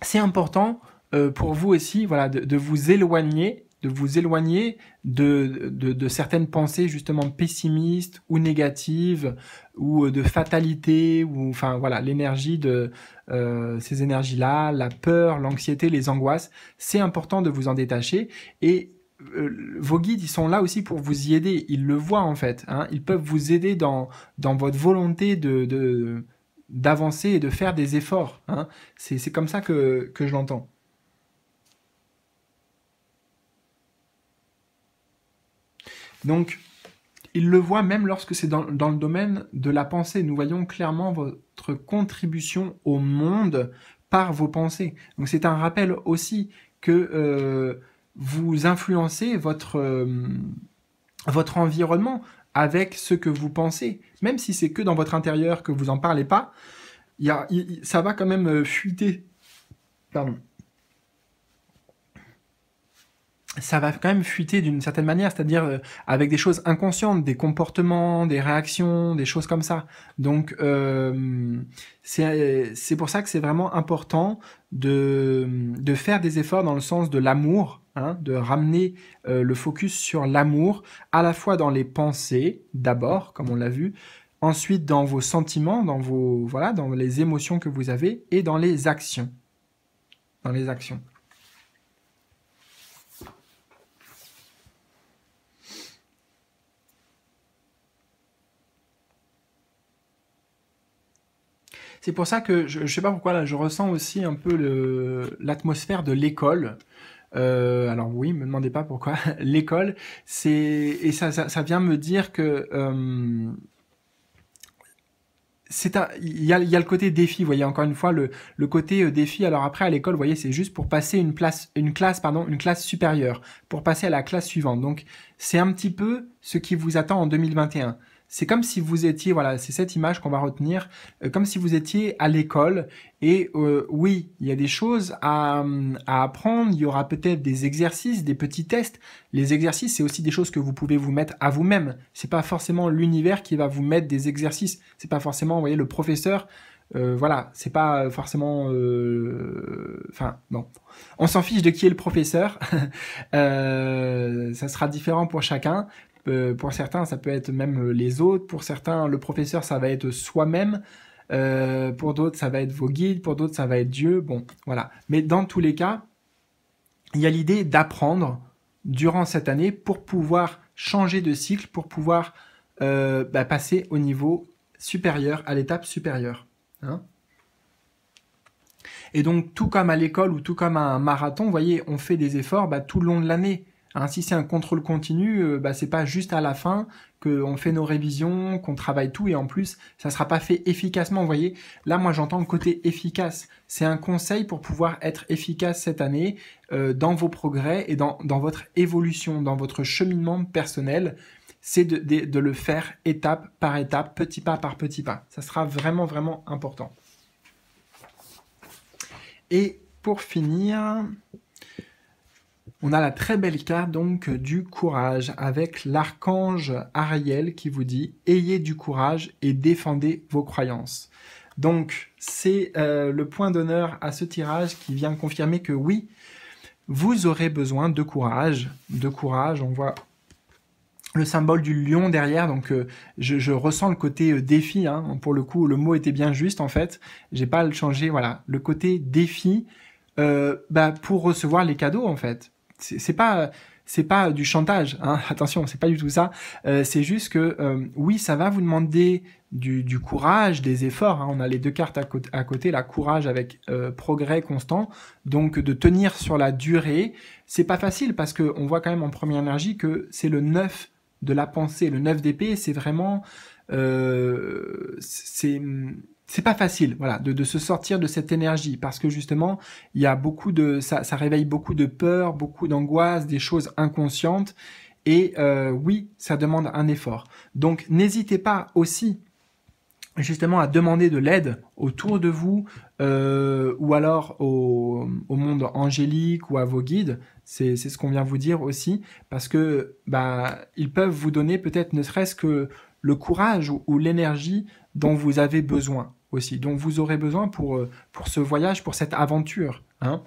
c'est important euh, pour vous aussi, voilà, de, vous éloigner, de vous éloigner de, certaines pensées justement pessimistes ou négatives ou euh, de fatalité ou enfin voilà l'énergie de ces énergies là, la peur, l'anxiété, les angoisses. C'est important de vous en détacher et euh, vos guides, ils sont là aussi pour vous y aider. Ils le voient en fait. Hein. Ils peuvent vous aider dans, dans votre volonté de d'avancer et de faire des efforts. Hein. C'est comme ça que, que je l'entends. Donc, ils le voient même lorsque c'est dans, dans, le domaine de la pensée. Nous voyons clairement votre contribution au monde par vos pensées. Donc c'est un rappel aussi que euh, vous influencez votre, euh, votre environnement avec ce que vous pensez. Même si c'est que dans votre intérieur que vous n'en parlez pas, y ça va quand même euh, fuiter. Pardon. Ça va quand même fuiter d'une certaine manière, c'est-à-dire euh, avec des choses inconscientes, des comportements, des réactions, des choses comme ça. Donc c'est pour ça que c'est vraiment important de, de faire des efforts dans le sens de l'amour Hein, de ramener euh, le focus sur l'amour, à la fois dans les pensées, d'abord, comme on l'a vu, ensuite dans vos sentiments, dans vos voilà, dans les émotions que vous avez et dans les actions. Dans les actions. C'est pour ça que je ne sais pas pourquoi là, je ressens aussi un peu l'atmosphère de l'école euh, alors oui, me demandez pas pourquoi. L'école, c'est et ça, ça, vient me dire que euh, il y a, le côté défi, vous voyez, encore une fois, le, côté euh, défi. Alors après, à l'école, vous voyez, c'est juste pour passer une place, une classe, pardon, une classe supérieure, pour passer à la classe suivante. Donc, c'est un petit peu ce qui vous attend en 2021 c'est comme si vous étiez, voilà, c'est cette image qu'on va retenir, euh, comme si vous étiez à l'école. Et euh, oui, il y a des choses à, apprendre, il y aura peut-être des exercices, des petits tests. Les exercices, c'est aussi des choses que vous pouvez vous mettre à vous-même. C'est pas forcément l'univers qui va vous mettre des exercices. C'est pas forcément, voyez, le professeur. Euh, voilà, c'est pas forcément. Enfin, non. On s'en fiche de qui est le professeur. ça sera différent pour chacun. Euh, pour certains, ça peut être même euh, les autres. Pour certains, le professeur, ça va être soi-même. Euh, pour d'autres, ça va être vos guides. Pour d'autres, ça va être Dieu. Bon, voilà. Mais dans tous les cas, il y a l'idée d'apprendre durant cette année pour pouvoir changer de cycle, pour pouvoir bah, passer au niveau supérieur, à l'étape supérieure. Hein. et donc, tout comme à l'école ou tout comme à un marathon, vous voyez, on fait des efforts bah, tout le long de l'année. Hein, si c'est un contrôle continu, ce euh, bah, c'est pas juste à la fin qu'on fait nos révisions, qu'on travaille tout et en plus, ça ne sera pas fait efficacement. Vous voyez, là, moi, j'entends le côté efficace. C'est un conseil pour pouvoir être efficace cette année euh, dans vos progrès et dans, votre évolution, dans votre cheminement personnel c'est de, le faire étape par étape, petit pas par petit pas. Ça sera vraiment, vraiment important. Et pour finir, on a la très belle carte donc du courage avec l'archange Ariel qui vous dit « Ayez du courage et défendez vos croyances ». Donc c'est euh, le point d'honneur à ce tirage qui vient confirmer que oui, vous aurez besoin de courage. De courage, on voit le symbole du lion derrière, donc euh, je, ressens le côté euh, défi, hein. pour le coup le mot était bien juste en fait, j'ai pas à le changer, voilà, le côté défi bah, pour recevoir les cadeaux en fait, c'est pas c'est pas du chantage, hein, attention, c'est pas du tout ça. Euh, c'est juste que euh, oui, ça va vous demander du, courage, des efforts. Hein. on a les deux cartes à, côté, la courage avec euh, progrès constant, donc de tenir sur la durée. C'est pas facile parce que on voit quand même en première énergie que c'est le 9 de la pensée, le 9 d'épée, c'est vraiment c'est c'est pas facile, voilà, de, se sortir de cette énergie parce que justement, il y a beaucoup de, ça, réveille beaucoup de peur, beaucoup d'angoisse, des choses inconscientes. Et euh, oui, ça demande un effort. Donc, n'hésitez pas aussi justement à demander de l'aide autour de vous euh, ou alors au, au, monde angélique ou à vos guides. C'est ce qu'on vient vous dire aussi parce que bah ils peuvent vous donner peut-être ne serait-ce que le courage ou l'énergie dont vous avez besoin aussi, vous aurez besoin pour, euh, pour ce voyage, pour cette aventure. Hein.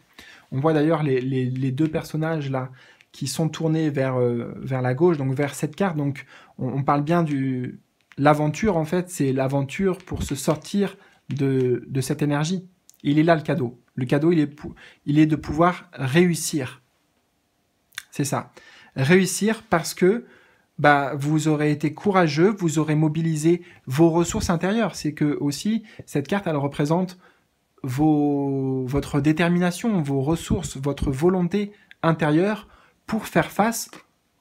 On voit d'ailleurs les, les, deux personnages là qui sont tournés vers, euh, vers la gauche, donc vers cette carte. Donc on, parle bien du... L'aventure, en fait, c'est l'aventure pour se sortir de, de cette énergie. Il est là le cadeau. Le cadeau, il est, il est de pouvoir réussir. C'est ça. Réussir parce que bah, vous aurez été courageux, vous aurez mobilisé vos ressources intérieures. C'est que aussi, cette carte, elle représente votre détermination, vos ressources, votre volonté intérieure pour faire face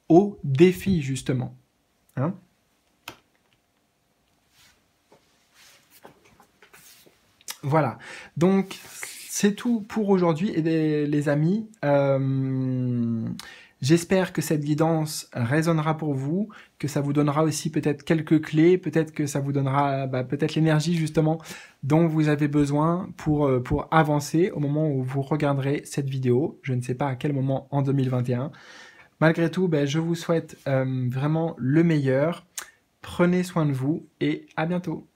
aux défis, justement. Hein voilà. Donc, c'est tout pour aujourd'hui, les, les amis. Euh, J'espère que cette guidance résonnera pour vous, que ça vous donnera aussi peut-être quelques clés, peut-être que ça vous donnera bah, peut-être l'énergie justement dont vous avez besoin pour, euh, pour avancer au moment où vous regarderez cette vidéo. Je ne sais pas à quel moment en 2021. Malgré tout, bah, je vous souhaite euh, vraiment le meilleur. Prenez soin de vous et à bientôt.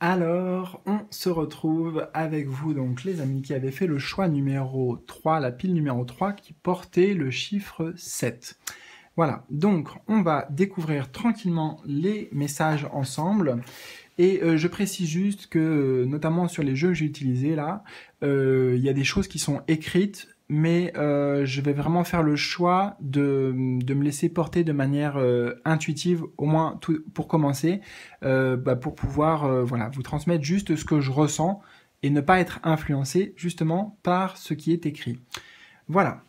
Alors, on se retrouve avec vous, donc les amis, qui avaient fait le choix numéro 3, la pile numéro 3, qui portait le chiffre 7. Voilà, donc on va découvrir tranquillement les messages ensemble. Et euh, je précise juste que, notamment sur les jeux que j'ai utilisés là, euh, il y a des choses qui sont écrites mais euh, je vais vraiment faire le choix de, me laisser porter de manière euh, intuitive, au moins pour commencer, euh, bah, pour pouvoir voilà, vous transmettre juste ce que je ressens et ne pas être influencé justement par ce qui est écrit. Voilà.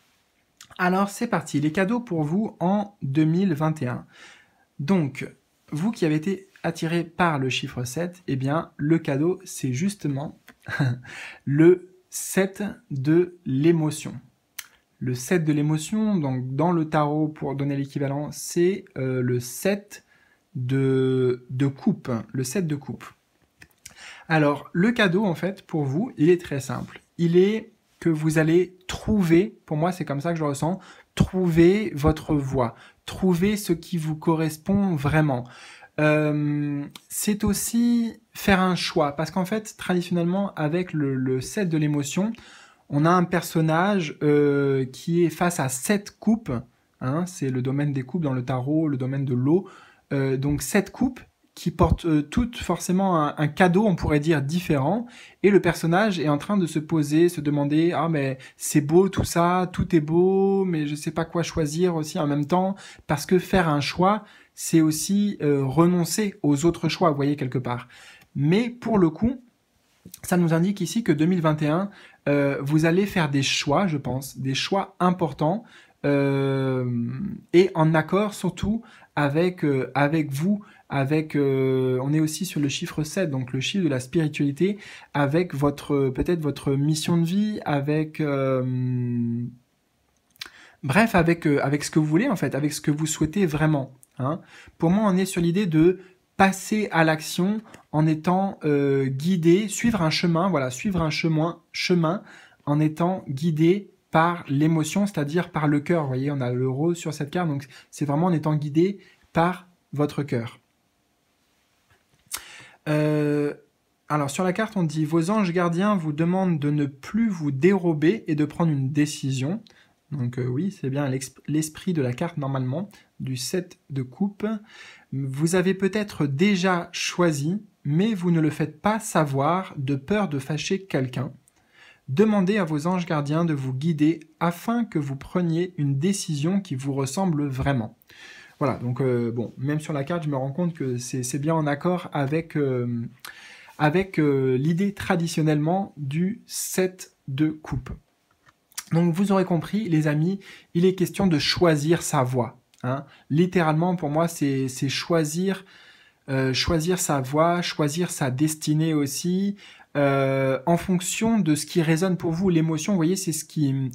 Alors c'est parti, les cadeaux pour vous en 2021. Donc, vous qui avez été attiré par le chiffre 7, eh bien, le cadeau, c'est justement le 7 de l'émotion. Le 7 de l'émotion, donc dans le tarot, pour donner l'équivalent, c'est euh, le 7 de, de coupe. Le 7 de coupe. Alors, le cadeau, en fait, pour vous, il est très simple. Il est que vous allez trouver, pour moi c'est comme ça que je le ressens, trouver votre voix, trouver ce qui vous correspond vraiment. Euh, c'est aussi faire un choix, parce qu'en fait, traditionnellement, avec le, set de l'émotion, on a un personnage euh, qui est face à sept coupes. Hein, c'est le domaine des coupes dans le tarot, le domaine de l'eau. Euh, donc sept coupes qui portent toutes forcément un, un, cadeau, on pourrait dire différent, et le personnage est en train de se poser, se demander ah mais c'est beau tout ça, tout est beau, mais je sais pas quoi choisir aussi en même temps parce que faire un choix c'est aussi euh, renoncer aux autres choix, vous voyez, quelque part. Mais pour le coup, ça nous indique ici que 2021, euh, vous allez faire des choix, je pense, des choix importants euh, et en accord surtout avec, avec vous, avec, on est aussi sur le chiffre 7, donc le chiffre de la spiritualité, avec votre, peut-être votre mission de vie, avec, bref, avec, avec ce que vous voulez en fait, avec ce que vous souhaitez vraiment. Hein. Pour moi, on est sur l'idée de passer à l'action en étant euh, guidé, suivre un chemin, voilà, suivre un chemin, chemin en étant guidé par l'émotion, c'est-à-dire par le cœur. Vous voyez, on a le rose sur cette carte, donc c'est vraiment en étant guidé par votre cœur. Euh, alors sur la carte, on dit vos anges gardiens vous demandent de ne plus vous dérober et de prendre une décision. Donc euh, oui, c'est bien l'esprit de la carte normalement du set de coupe. Vous avez peut-être déjà choisi, mais vous ne le faites pas savoir de peur de fâcher quelqu'un. Demandez à vos anges gardiens de vous guider afin que vous preniez une décision qui vous ressemble vraiment. Voilà, donc euh, bon, même sur la carte, je me rends compte que c'est bien en accord avec, euh, avec euh, l'idée traditionnellement du 7 de coupe. Donc vous aurez compris, les amis, il est question de choisir sa voie. Hein. Littéralement, pour moi, c'est choisir, euh, choisir sa voie, choisir sa destinée aussi, euh, en fonction de ce qui résonne pour vous. L'émotion, vous voyez, c'est ce qui,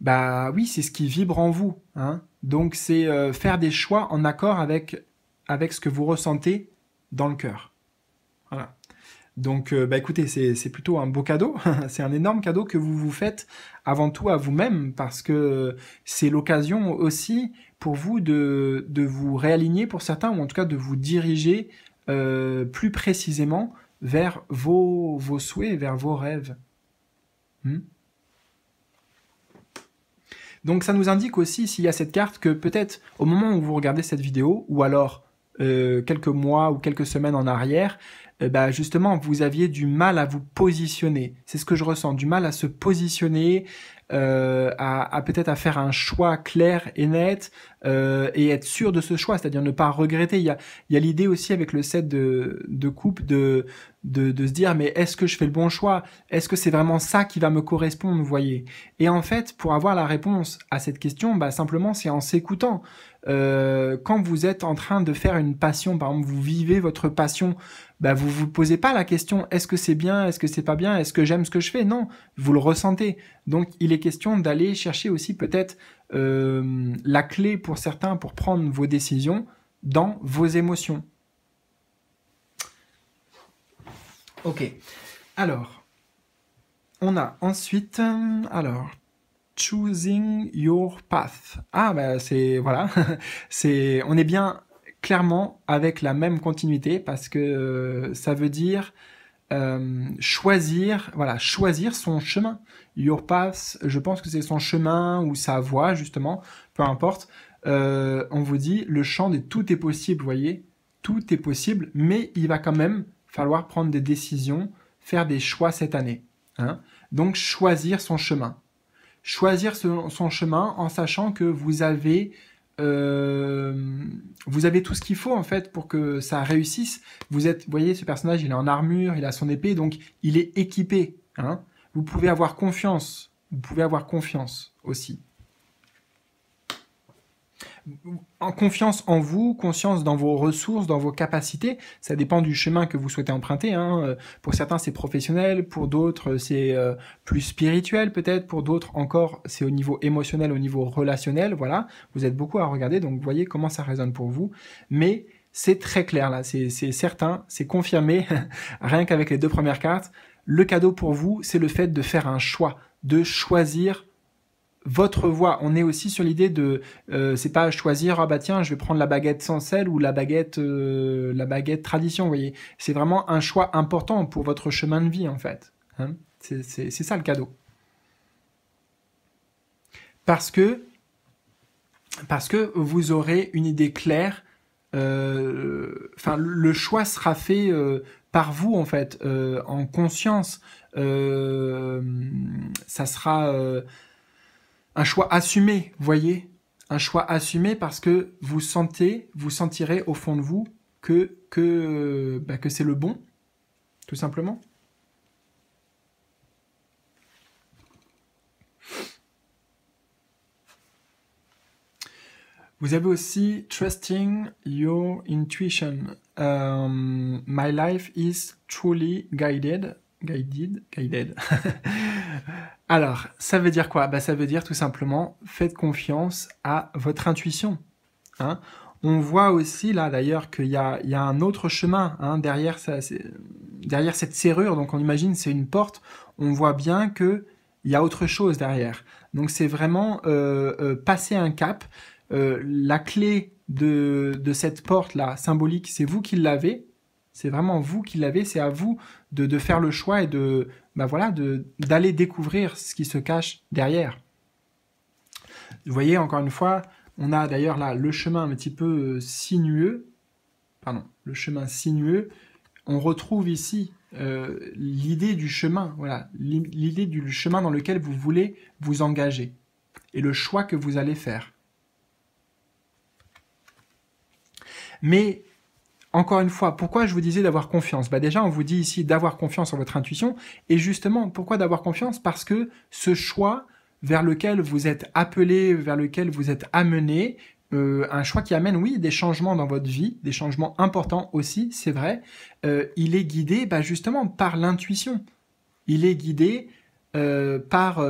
bah oui, c'est ce qui vibre en vous. Hein. Donc, c'est euh, faire des choix en accord avec avec ce que vous ressentez dans le cœur. Voilà. Donc, bah écoutez, c'est plutôt un beau cadeau. c'est un énorme cadeau que vous vous faites avant tout à vous-même parce que c'est l'occasion aussi pour vous de, vous réaligner pour certains, ou en tout cas de vous diriger euh, plus précisément vers vos, souhaits, vers vos rêves. Hmm? Donc ça nous indique aussi, s'il y a cette carte, que peut-être au moment où vous regardez cette vidéo, ou alors euh, quelques mois ou quelques semaines en arrière, euh, bah, justement, vous aviez du mal à vous positionner. C'est ce que je ressens, du mal à se positionner, euh, à, peut-être à faire un choix clair et net euh, et être sûr de ce choix, c'est-à-dire ne pas regretter. Il y a, l'idée aussi avec le set de, coupe de, de, de se dire mais est-ce que je fais le bon choix Est-ce que c'est vraiment ça qui va me correspondre Vous voyez Et en fait, pour avoir la réponse à cette question, bah, simplement c'est en s'écoutant. Euh, quand vous êtes en train de faire une passion, par exemple, vous vivez votre passion, bah vous vous posez pas la question est-ce que c'est bien, est-ce que c'est pas bien, est-ce que j'aime ce que je fais Non, vous le ressentez. Donc il est question d'aller chercher aussi peut-être euh, la clé pour certains pour prendre vos décisions dans vos émotions. Ok. Alors, on a ensuite, alors, Choosing Your Path. Ah, ben c'est voilà, c'est on est bien clairement avec la même continuité parce que euh, ça veut dire euh, choisir, voilà, choisir son chemin. Your path, je pense que c'est son chemin ou sa voie justement, peu importe. Euh, on vous dit le champ de tout est possible, voyez, tout est possible, mais il va quand même falloir prendre des décisions, faire des choix cette année. Hein. Donc choisir son chemin choisir son, chemin en sachant que vous avez euh, vous avez tout ce qu'il faut en fait pour que ça réussisse. Vous êtes, voyez, ce personnage, il est en armure, il a son épée, donc il est équipé. Hein. vous pouvez avoir confiance. Vous pouvez avoir confiance aussi en confiance en vous, conscience dans vos ressources, dans vos capacités. Ça dépend du chemin que vous souhaitez emprunter. Hein. Euh, pour certains, c'est professionnel, pour d'autres, euh, c'est euh, plus spirituel peut-être, pour d'autres encore, c'est au niveau émotionnel, au niveau relationnel. Voilà, vous êtes beaucoup à regarder, donc voyez comment ça résonne pour vous. Mais c'est très clair là, c'est certain, c'est confirmé, rien qu'avec les deux premières cartes. Le cadeau pour vous, c'est le fait de faire un choix, de choisir votre voix. On est aussi sur l'idée de, euh, c'est pas choisir ah bah tiens je vais prendre la baguette sans sel ou la baguette euh, la baguette tradition. Vous voyez, c'est vraiment un choix important pour votre chemin de vie en fait. Hein. c'est ça le cadeau. Parce que parce que vous aurez une idée claire. Euh, enfin, le choix sera fait par vous en fait, en conscience. ça sera un choix assumé, voyez Un choix assumé parce que vous sentez, vous sentirez au fond de vous que, que, bah, que c'est le bon, tout simplement. Vous avez aussi Trusting Your Intuition. Euh, my life is truly guided Guided, guided. Alors, ça veut dire quoi bah, Ça veut dire tout simplement, faites confiance à votre intuition. Hein. on voit aussi là d'ailleurs qu'il y, a, un autre chemin hein, derrière, cette serrure, donc on imagine c'est une porte, on voit bien qu'il y a autre chose derrière. Donc c'est vraiment euh, euh, passer un cap. Euh, la clé de, de cette porte là symbolique, c'est vous qui l'avez, c'est vraiment vous qui l'avez, c'est à vous de, faire le choix et de bah voilà d'aller découvrir ce qui se cache derrière. Vous voyez, encore une fois, on a d'ailleurs là le chemin un petit peu euh, sinueux, pardon, le chemin sinueux. On retrouve ici euh, l'idée du chemin, voilà, l'idée du chemin dans lequel vous voulez vous engager et le choix que vous allez faire. Mais encore une fois, pourquoi je vous disais d'avoir confiance bah Déjà, on vous dit ici d'avoir confiance en votre intuition. Et justement, pourquoi d'avoir confiance Parce que ce choix vers lequel vous êtes appelé, vers lequel vous êtes amené, euh, un choix qui amène, oui, des changements dans votre vie, des changements importants aussi, c'est vrai, euh, il est guidé bah, justement par l'intuition. Il est guidé euh, par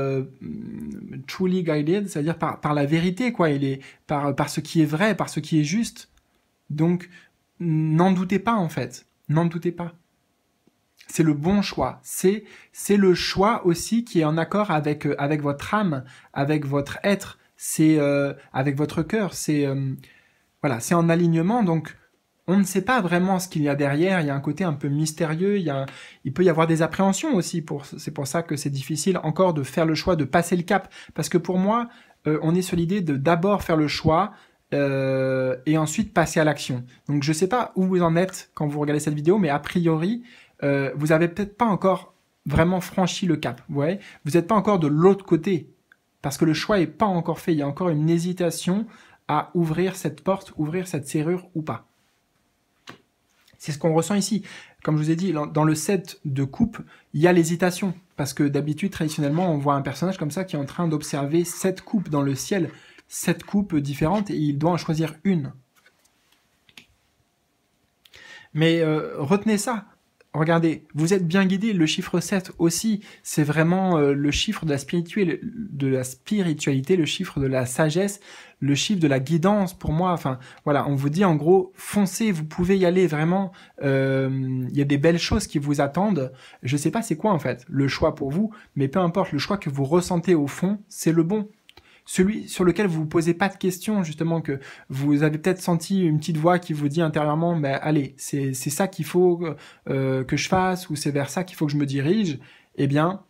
truly guided, c'est-à-dire par, la vérité, quoi. Il est par, par ce qui est vrai, par ce qui est juste. Donc, n'en doutez pas en fait, n'en doutez pas. C'est le bon choix, c'est c'est le choix aussi qui est en accord avec euh, avec votre âme, avec votre être, c'est euh, avec votre cœur, c'est euh, voilà, c'est en alignement donc on ne sait pas vraiment ce qu'il y a derrière, il y a un côté un peu mystérieux, il, y a, il peut y avoir des appréhensions aussi, pour, c'est pour ça que c'est difficile encore de faire le choix, de passer le cap, parce que pour moi, on est sur l'idée de d'abord faire le choix, euh, et ensuite passer à l'action. Donc je ne sais pas où vous en êtes quand vous regardez cette vidéo, mais a priori, euh, vous n'avez peut-être pas encore vraiment franchi le cap. Vous n'êtes pas encore de l'autre côté parce que le choix n'est pas encore fait. Il y a encore une hésitation à ouvrir cette porte, ouvrir cette serrure ou pas. C'est ce qu'on ressent ici. Comme je vous ai dit, dans le set de coupe, il y a l'hésitation. Parce que d'habitude, traditionnellement, on voit un personnage comme ça qui est en train d'observer cette coupe dans le ciel sept coupes différentes et il doit en choisir une. Mais euh, retenez ça. Regardez, vous êtes bien guidé, le chiffre 7 aussi, c'est vraiment euh, le chiffre de la, de la spiritualité, le chiffre de la sagesse, le chiffre de la guidance pour moi. Enfin, voilà, on vous dit en gros, foncez, vous pouvez y aller vraiment. Euh, il y a des belles choses qui vous attendent. Je ne sais pas c'est quoi en fait le choix pour vous, mais peu importe, le choix que vous ressentez au fond, c'est le bon celui sur lequel vous vous posez pas de questions, justement, que vous avez peut-être senti une petite voix qui vous dit intérieurement, ben allez, c'est ça qu'il faut euh, que je fasse, ou c'est vers ça qu'il faut que je me dirige, eh bien,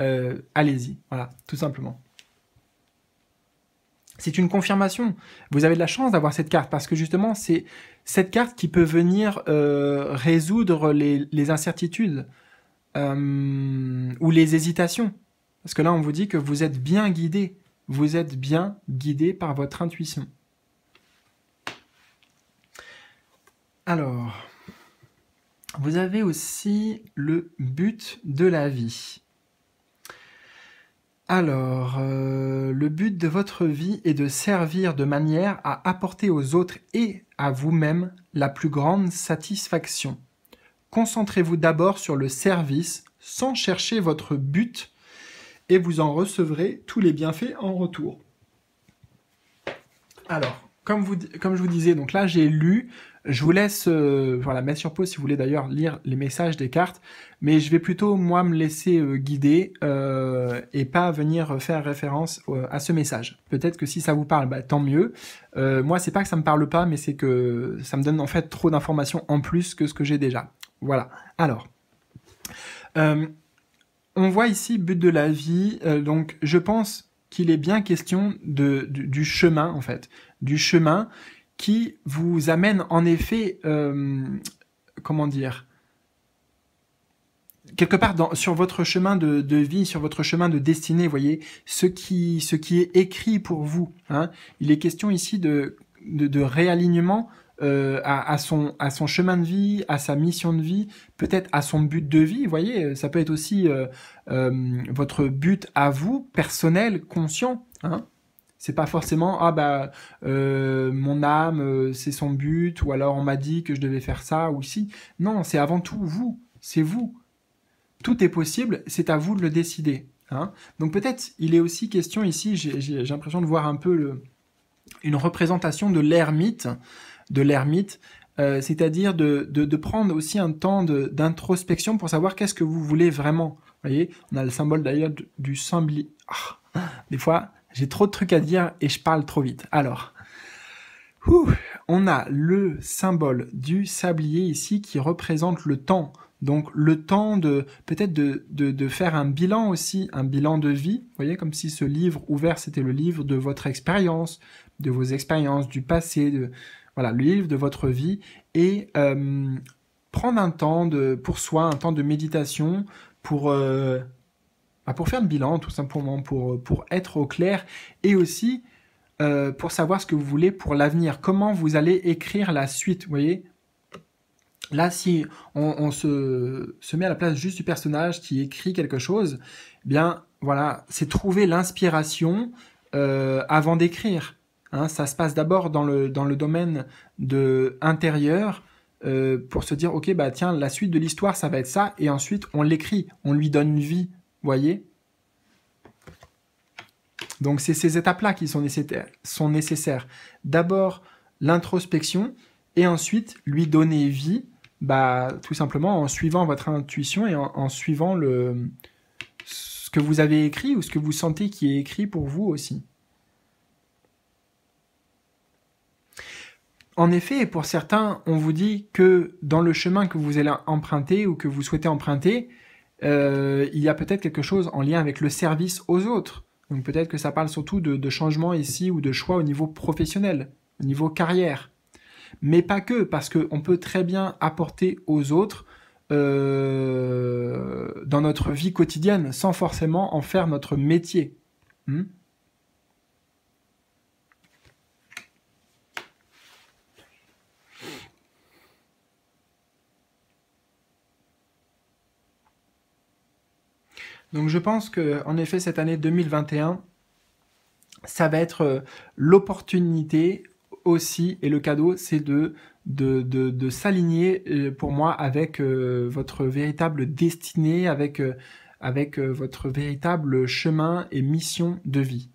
euh, allez-y, voilà, tout simplement. C'est une confirmation. Vous avez de la chance d'avoir cette carte parce que justement, c'est cette carte qui peut venir euh, résoudre les, incertitudes ou les hésitations. Parce que là, on vous dit que vous êtes bien guidé vous êtes bien guidé par votre intuition. Alors, vous avez aussi le but de la vie. Alors, euh, le but de votre vie est de servir de manière à apporter aux autres et à vous-même la plus grande satisfaction. Concentrez-vous d'abord sur le service sans chercher votre but et vous en recevrez tous les bienfaits en retour. Alors, comme, je vous disais, donc là j'ai lu, je vous laisse euh, voilà, mettre sur pause si vous voulez d'ailleurs lire les messages des cartes, mais je vais plutôt moi me laisser euh, guider euh, et pas venir faire référence à ce message. Peut-être que si ça vous parle, bah, tant mieux. moi c'est pas que ça me parle pas, mais c'est que ça me donne en fait trop d'informations en plus que ce que j'ai déjà. Voilà. Alors on voit ici but de la vie, euh, donc je pense qu'il est bien question de, du, chemin, en fait, du chemin qui vous amène en effet, euh, comment dire, quelque part sur votre chemin de, vie, sur votre chemin de destinée, voyez, ce qui, ce qui est écrit pour vous. Hein. Il est question ici de réalignement euh, à, son, à son chemin de vie, à sa mission de vie, peut-être à son but de vie. Vous voyez, euh, ça peut être aussi euh, votre but à vous, personnel, conscient. Hein c'est pas forcément ah bah mon âme c'est son but ou alors on m'a dit que je devais faire ça ou si. Non, c'est avant tout vous, c'est vous. Tout est possible, c'est à vous de le décider. Hein. Donc peut-être il est aussi question ici, j'ai l'impression de voir un peu le, une représentation de l'ermite de l'ermite, euh, c'est-à-dire de, prendre aussi un temps d'introspection pour savoir qu'est-ce que vous voulez vraiment. Vous voyez, on a le symbole d'ailleurs du, sablier, ah, des fois, j'ai trop de trucs à dire et je parle trop vite. Alors, on a le symbole du sablier ici qui représente le temps. Donc le temps de peut-être de, de, faire un bilan aussi, un bilan de vie. Vous voyez, comme si ce livre ouvert, c'était le livre de votre expérience, de vos expériences du passé, de, voilà, le livre de votre vie et euh, prendre un temps pour soi, un temps de méditation pour, euh, bah, pour faire le bilan, tout simplement, pour, pour être au clair et aussi euh, pour savoir ce que vous voulez pour l'avenir, comment vous allez écrire la suite, vous voyez Là, si on, se, met à la place juste du personnage qui écrit quelque chose, eh bien voilà, c'est trouver l'inspiration avant d'écrire. Hein, ça se passe d'abord dans le, dans le domaine de intérieur euh, pour se dire, ok, bah tiens, la suite de l'histoire, ça va être ça, et ensuite on l'écrit, on lui donne vie, voyez Donc c'est ces étapes-là qui sont, nécessaires. sont nécessaires. D'abord l'introspection, et ensuite lui donner vie, bah, tout simplement en suivant votre intuition et en, en suivant le, ce que vous avez écrit ou ce que vous sentez qui est écrit pour vous aussi. En effet, pour certains, on vous dit que dans le chemin que vous allez emprunter ou que vous souhaitez emprunter, euh, il y a peut-être quelque chose en lien avec le service aux autres. Donc peut-être que ça parle surtout de, changement ici ou de choix au niveau professionnel, au niveau carrière. Mais pas que, parce qu'on peut très bien apporter aux autres euh, dans notre vie quotidienne sans forcément en faire notre métier. Hmm Donc je pense que en effet cette année 2021, ça va être euh, l'opportunité aussi et le cadeau, c'est de de, s'aligner euh, pour moi avec euh, votre véritable destinée, avec avec votre véritable chemin et mission de vie.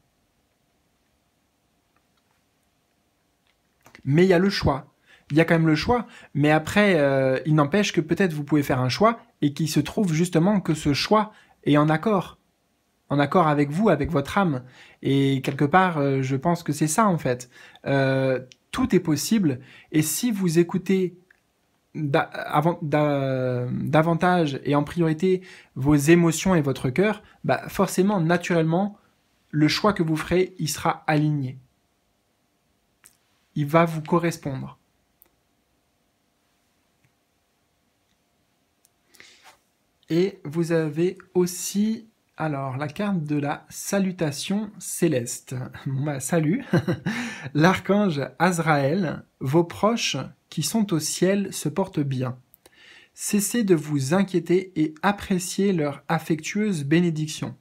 Mais il y a le choix. Il y a quand même le choix. Mais après, il n'empêche que peut-être vous pouvez faire un choix et qu'il se trouve justement que ce choix et en accord, en accord avec vous, avec votre âme. Et quelque part, euh, je pense que c'est ça en fait. Euh, tout est possible. Et si vous écoutez davantage et en priorité vos émotions et votre cœur, bah forcément, naturellement, le choix que vous ferez, il sera aligné. Il va vous correspondre. Et vous avez aussi, alors, la carte de la salutation céleste. Bah, salut L'archange Azraël, vos proches qui sont au ciel se portent bien. Cessez de vous inquiéter et appréciez leur affectueuse bénédiction.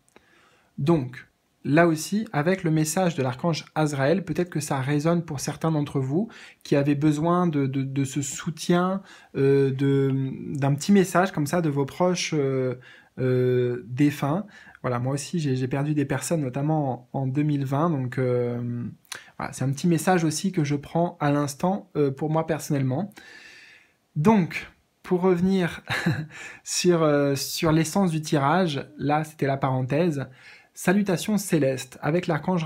Donc, là aussi, avec le message de l'archange Azraël, peut-être que ça résonne pour certains d'entre vous qui avaient besoin de, de, ce soutien, euh, d'un petit message comme ça de vos proches euh, euh, défunts. Voilà, moi aussi, j'ai perdu des personnes, notamment en, 2020. Donc, c'est un petit message aussi que je prends à l'instant pour moi personnellement. Donc, pour revenir sur, sur l'essence du tirage, là, c'était la parenthèse. Salutations célestes. Avec l'archange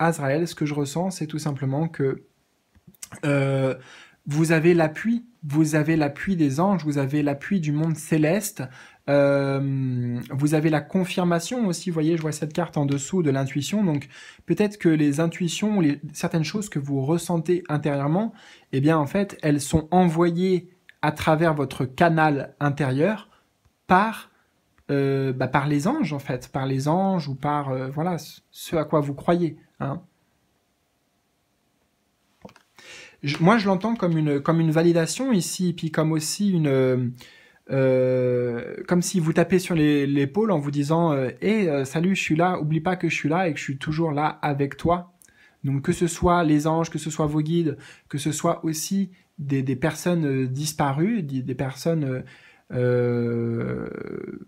Azraël, ce que je ressens, c'est tout simplement que euh, vous avez l'appui, vous avez l'appui des anges, vous avez l'appui du monde céleste, euh, vous avez la confirmation aussi, vous voyez, je vois cette carte en dessous de l'intuition, donc peut-être que les intuitions, les, certaines choses que vous ressentez intérieurement, eh bien en fait, elles sont envoyées à travers votre canal intérieur par euh, bah, par les anges en fait, par les anges ou par euh, voilà ce à quoi vous croyez. Hein. moi, je l'entends comme une comme une validation ici, et puis comme aussi une euh, comme si vous tapez sur l'épaule en vous disant hé, salut, je suis là, oublie pas que je suis là et que je suis toujours là avec toi. Donc que ce soit les anges, que ce soit vos guides, que ce soit aussi des, personnes disparues, des personnes euh,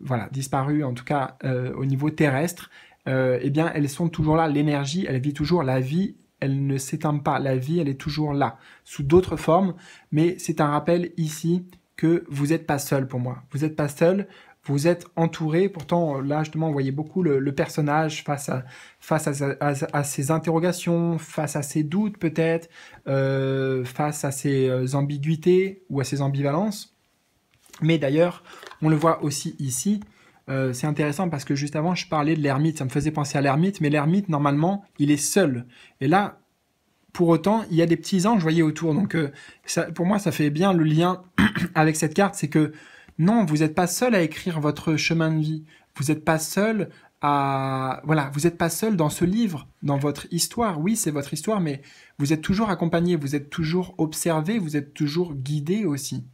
voilà, disparues, en tout cas euh, au niveau terrestre, euh, eh bien, elles sont toujours là. L'énergie, elle vit toujours. La vie, elle ne s'éteint pas. La vie, elle est toujours là, sous d'autres formes. Mais c'est un rappel ici que vous n'êtes pas seul pour moi. Vous n'êtes pas seul vous êtes entouré. Pourtant, là, justement, vous voyez beaucoup le, personnage face à face ses interrogations, face à ses doutes peut-être, face à ses ambiguïtés ou à ses ambivalences. Mais d'ailleurs, on le voit aussi ici, euh, c'est intéressant parce que juste avant, je parlais de l'ermite, ça me faisait penser à l'ermite, mais l'ermite, normalement, il est seul. Et là, pour autant, il y a des petits anges, vous voyez, autour. Donc, euh, pour moi, ça fait bien le lien avec cette carte, c'est que non, vous n'êtes pas seul à écrire votre chemin de vie. Vous n'êtes pas seul à... Voilà, vous n'êtes pas seul dans ce livre, dans votre histoire. Oui, c'est votre histoire, mais vous êtes toujours accompagné, vous êtes toujours observé, vous êtes toujours guidé aussi.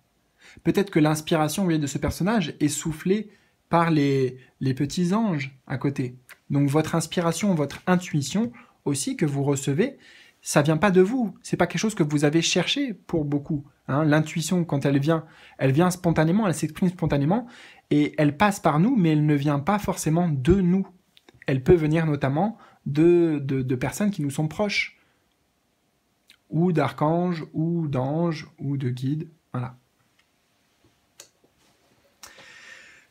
Peut-être que l'inspiration de ce personnage est soufflée par les, petits anges à côté. Donc votre inspiration, votre intuition aussi que vous recevez, ça vient pas de vous. C'est pas quelque chose que vous avez cherché pour beaucoup. Hein. L'intuition, quand elle vient, elle vient spontanément, elle s'exprime spontanément et elle passe par nous, mais elle ne vient pas forcément de nous. Elle peut venir notamment de, de, de personnes qui nous sont proches, ou d'archanges, ou d'anges, ou de guides. Voilà.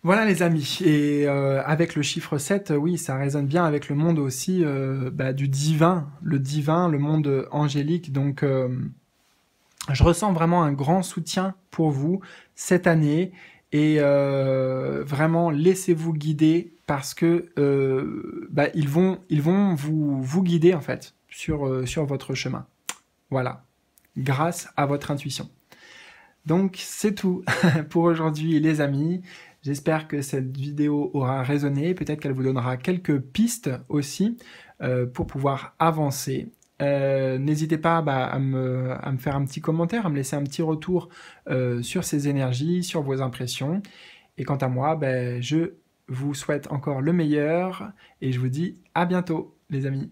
Voilà les amis, et euh, avec le chiffre 7, euh, oui, ça résonne bien avec le monde aussi euh, bah, du divin, le divin, le monde angélique, donc je ressens vraiment un grand soutien pour vous cette année, et vraiment laissez-vous guider parce que bah, ils vont, ils vont vous, vous guider en fait sur, sur votre chemin. Voilà, grâce à votre intuition. Donc c'est tout pour aujourd'hui les amis. J'espère que cette vidéo aura résonné, peut-être qu'elle vous donnera quelques pistes aussi euh, pour pouvoir avancer. Euh, n'hésitez pas bah, à, me, faire un petit commentaire, à me laisser un petit retour euh, sur ces énergies, sur vos impressions. Et quant à moi, ben, je vous souhaite encore le meilleur et je vous dis à bientôt les amis.